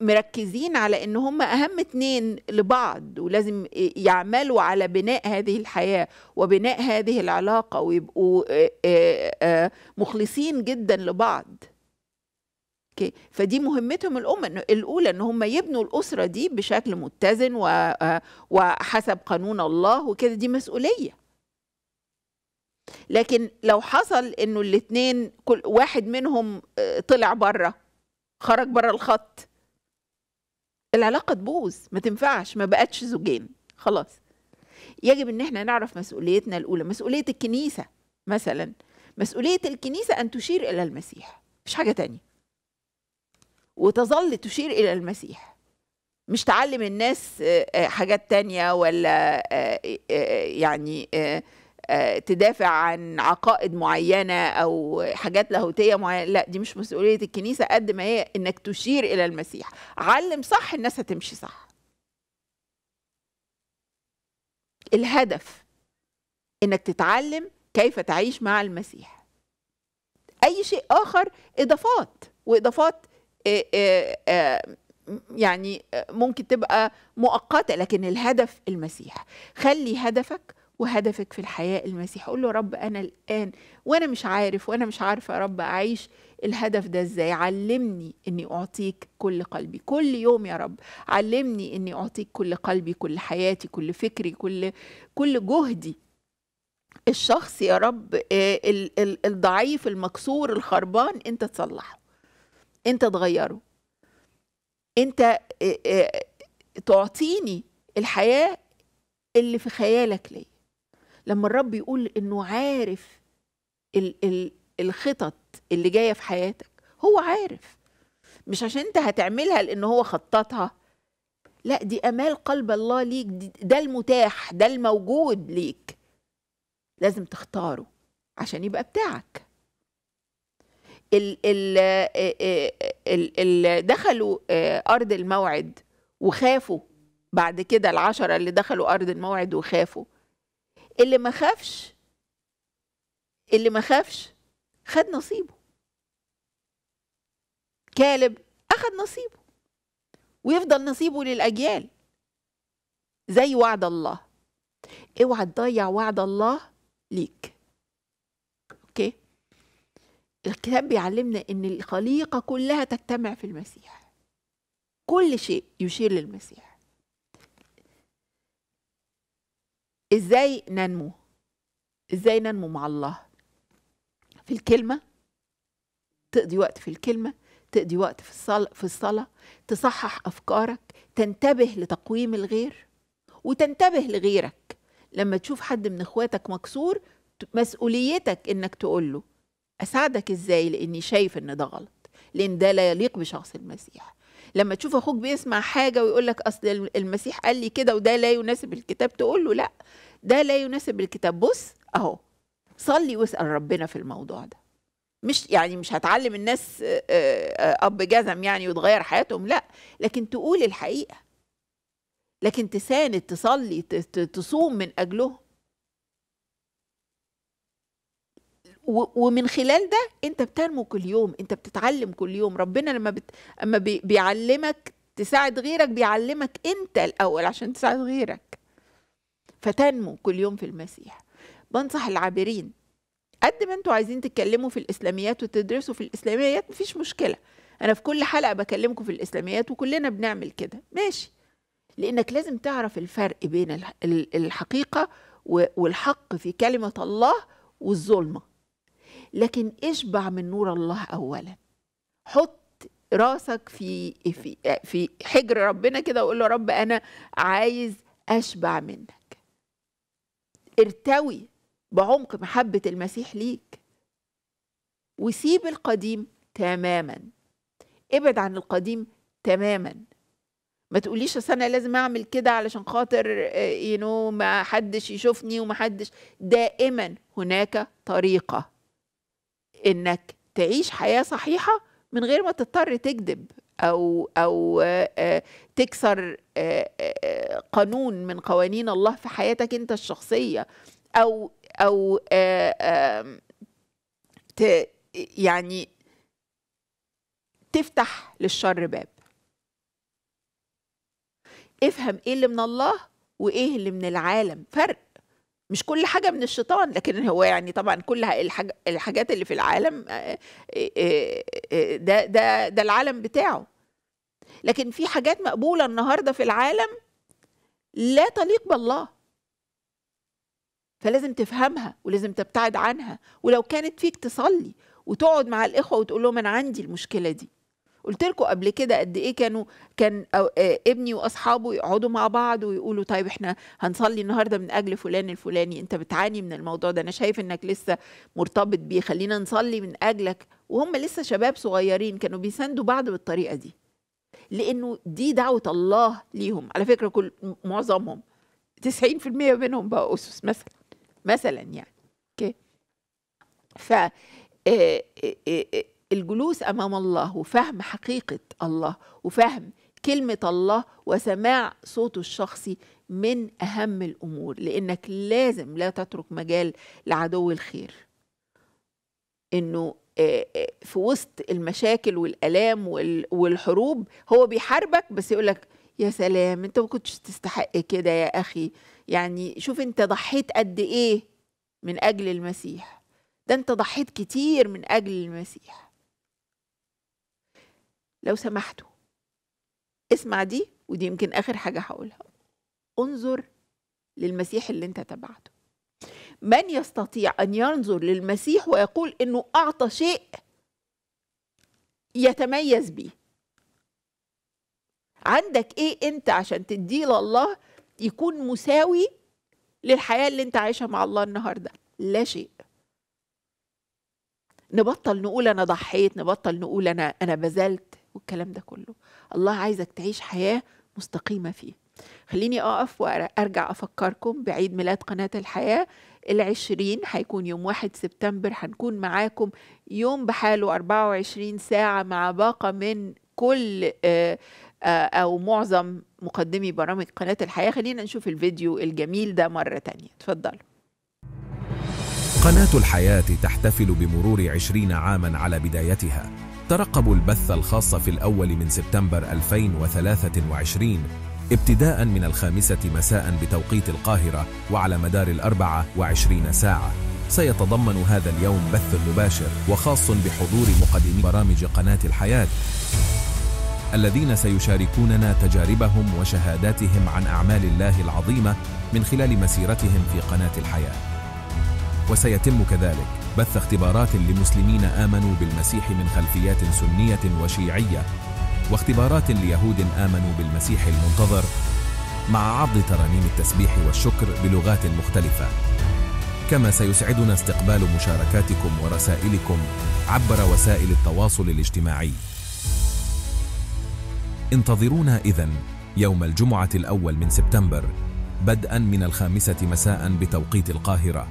مركزين على ان هم اهم اتنين لبعض ولازم يعملوا على بناء هذه الحياه وبناء هذه العلاقه ويبقوا آه، مخلصين جدا لبعض اوكي فدي مهمتهم الام الاولى ان هم يبنوا الاسره دي بشكل متزن وحسب قانون الله وكده دي مسؤوليه لكن لو حصل انه الاثنين كل واحد منهم آه، طلع بره خرج بره الخط العلاقه تبوظ ما تنفعش ما بقتش زوجين خلاص يجب ان احنا نعرف مسؤوليتنا الاولى مسؤوليه الكنيسه مثلا مسؤوليه الكنيسه ان تشير الى المسيح مش حاجه تانية وتظل تشير الى المسيح مش تعلم الناس آه، آه، حاجات تانية ولا يعني آه، تدافع عن عقائد معينه او حاجات لاهوتيه معينه لا دي مش مسؤوليه الكنيسه قد ما هي انك تشير الى المسيح علم صح الناس هتمشي صح الهدف انك تتعلم كيف تعيش مع المسيح اي شيء اخر اضافات واضافات آه، آه، يعني ممكن تبقى مؤقته لكن الهدف المسيح خلي هدفك وهدفك في الحياة المسيح قول له رب أنا الآن وأنا مش عارف وأنا مش عارفة يا رب أعيش الهدف ده إزاي علمني أني أعطيك كل قلبي كل يوم يا رب علمني أني أعطيك كل قلبي كل حياتي كل فكري كل كل جهدي الشخص يا رب آه، الضعيف المكسور الخربان أنت تصلحه أنت تغيره أنت آه، آه، تعطيني الحياة اللي في خيالك ليا لما الرب يقول انه عارف ال ال الخطط اللي جايه في حياتك هو عارف مش عشان انت هتعملها لان هو خططها لا دي امال قلب الله ليك ده المتاح ده الموجود ليك لازم تختاره عشان يبقى بتاعك ال ال ال ال دخلوا ارض الموعد وخافوا بعد كده العشرة اللي دخلوا ارض الموعد وخافوا اللي ما خافش اللي ما خافش خد نصيبه كالب أخد نصيبه ويفضل نصيبه للأجيال زي وعد الله اوعى تضيع وعد الله ليك اوكي الكتاب بيعلمنا ان الخليقة كلها تجتمع في المسيح كل شيء يشير للمسيح ازاي ننمو ازاي ننمو مع الله في الكلمه تقضي وقت في الكلمه تقضي وقت في الصلاة, في الصلاة تصحح أفكارك تنتبه لتقويم الغير وتنتبه لغيرك لما تشوف حد من إخواتك مكسور مسؤوليتك إنك تقول له أساعدك إزاي لأني شايف إن ده غلط لأن ده لا يليق بشخص المسيح لما تشوف اخوك بيسمع حاجه ويقول لك اصل المسيح قال لي كده وده لا يناسب الكتاب تقول له لا ده لا يناسب الكتاب بص اهو صلي واسال ربنا في الموضوع ده مش يعني مش هتعلم الناس اب جزم يعني وتغير حياتهم لا لكن تقول الحقيقه لكن تساند تصلي تصوم من اجلهم ومن خلال ده انت بتنمو كل يوم انت بتتعلم كل يوم ربنا لما بت... اما بي... بيعلمك تساعد غيرك بيعلمك انت الاول عشان تساعد غيرك فتنمو كل يوم في المسيح بنصح العابرين قد ما انتوا عايزين تتكلموا في الاسلاميات وتدرسوا في الاسلاميات مفيش مشكله انا في كل حلقه بكلمكم في الاسلاميات وكلنا بنعمل كده ماشي لانك لازم تعرف الفرق بين الحقيقه والحق في كلمه الله والظلمه لكن اشبع من نور الله اولا حط راسك في في في حجر ربنا كده وقول له رب انا عايز اشبع منك ارتوي بعمق محبه المسيح ليك وسيب القديم تماما ابعد عن القديم تماما ما تقوليش اصل انا لازم اعمل كده علشان خاطر يو آه، نو ما حدش يشوفني وما حدش دائما هناك طريقه انك تعيش حياه صحيحه من غير ما تضطر تكذب او او آه، آه، تكسر آه، قانون من قوانين الله في حياتك انت الشخصيه او او ت يعني تفتح للشر باب افهم ايه اللي من الله وايه اللي من العالم فرق مش كل حاجة من الشيطان لكن هو يعني طبعا كل الحاجات اللي في العالم آه، آه، آه، ده ده ده العالم بتاعه لكن في حاجات مقبولة النهاردة في العالم لا تليق بالله فلازم تفهمها ولازم تبتعد عنها ولو كانت فيك تصلي وتقعد مع الإخوة وتقول لهم أنا عندي المشكلة دي قلت لكم قبل كده قد ايه كانوا كان آه، ابني واصحابه يقعدوا مع بعض ويقولوا طيب احنا هنصلي النهارده من اجل فلان الفلاني انت بتعاني من الموضوع ده انا شايف انك لسه مرتبط بيه خلينا نصلي من اجلك وهم لسه شباب صغيرين كانوا بيساندوا بعض بالطريقه دي لانه دي دعوه الله ليهم على فكره كل معظمهم 90% منهم بقى اسس مثلا مثلا يعني اوكي ف آه، آه، الجلوس امام الله وفهم حقيقه الله وفهم كلمه الله وسماع صوته الشخصي من اهم الامور لانك لازم لا تترك مجال لعدو الخير انه في وسط المشاكل والالام والحروب هو بيحاربك بس يقولك يا سلام انت ما كنتش تستحق كده يا اخي يعني شوف انت ضحيت قد ايه من اجل المسيح ده انت ضحيت كتير من اجل المسيح لو سمحتوا اسمع دي ودي يمكن آخر حاجة هقولها انظر للمسيح اللي انت تبعته من يستطيع أن ينظر للمسيح ويقول أنه أعطى شيء يتميز بيه عندك ايه انت عشان تديه لله يكون مساوي للحياة اللي انت عايشها مع الله النهاردة لا شيء نبطل نقول انا ضحيت نبطل نقول انا انا بذلت والكلام ده كله الله عايزك تعيش حياة مستقيمة فيه خليني أقف وأرجع أفكركم بعيد ميلاد قناة الحياة العشرين هيكون يوم واحد سبتمبر هنكون معاكم يوم بحاله 24 ساعة مع باقة من كل آه، آه، أو معظم مقدمي برامج قناة الحياة خلينا نشوف الفيديو الجميل ده مرة تانية تفضل قناة الحياة تحتفل بمرور عشرين عاما على بدايتها ترقبوا البث الخاص في الأول من سبتمبر 2023 ابتداء من الخامسة مساء بتوقيت القاهرة وعلى مدار الأربعة وعشرين ساعة سيتضمن هذا اليوم بث مباشر وخاص بحضور مقدمي برامج قناة الحياة الذين سيشاركوننا تجاربهم وشهاداتهم عن أعمال الله العظيمة من خلال مسيرتهم في قناة الحياة وسيتم كذلك بث اختبارات لمسلمين آمنوا بالمسيح من خلفيات سنية وشيعية واختبارات ليهود آمنوا بالمسيح المنتظر مع عرض ترانيم التسبيح والشكر بلغات مختلفة كما سيسعدنا استقبال مشاركاتكم ورسائلكم عبر وسائل التواصل الاجتماعي انتظرونا اذا يوم الجمعة الأول من سبتمبر بدءا من الخامسة مساء بتوقيت القاهرة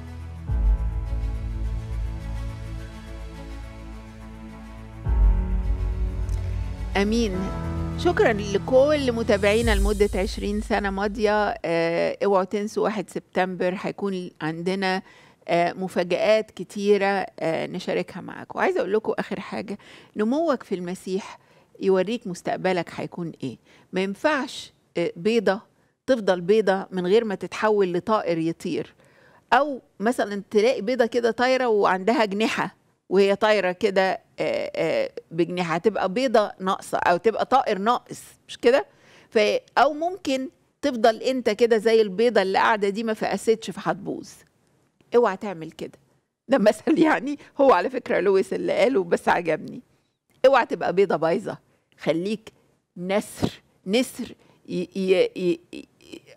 امين شكرا لكل متابعينا لمدة 20 سنة ماضية آه، اوعوا تنسوا 1 سبتمبر هيكون عندنا آه، مفاجآت كتيرة آه، نشاركها معاكم وعايزة أقول لكم آخر حاجة نموك في المسيح يوريك مستقبلك هيكون إيه ما ينفعش بيضة تفضل بيضة من غير ما تتحول لطائر يطير أو مثلا تلاقي بيضة كده طايرة وعندها أجنحة وهي طايره كده بجناحها تبقى بيضه ناقصه او تبقى طائر ناقص مش كده او ممكن تفضل انت كده زي البيضه اللي قاعده دي ما فقستش فهتبوظ اوعى تعمل كده ده مثل يعني هو على فكره لويس اللي قاله بس عجبني اوعى تبقى بيضه بايظه خليك نسر نسر ي ي ي ي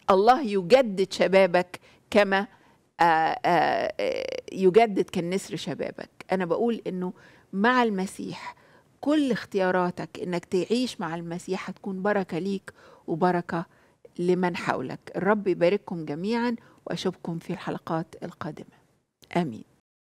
الله يجدد شبابك كما آآ آآ يجدد كالنسر شبابك انا بقول انه مع المسيح كل اختياراتك انك تعيش مع المسيح هتكون بركه ليك وبركه لمن حولك الرب يبارككم جميعا واشوفكم في الحلقات القادمه امين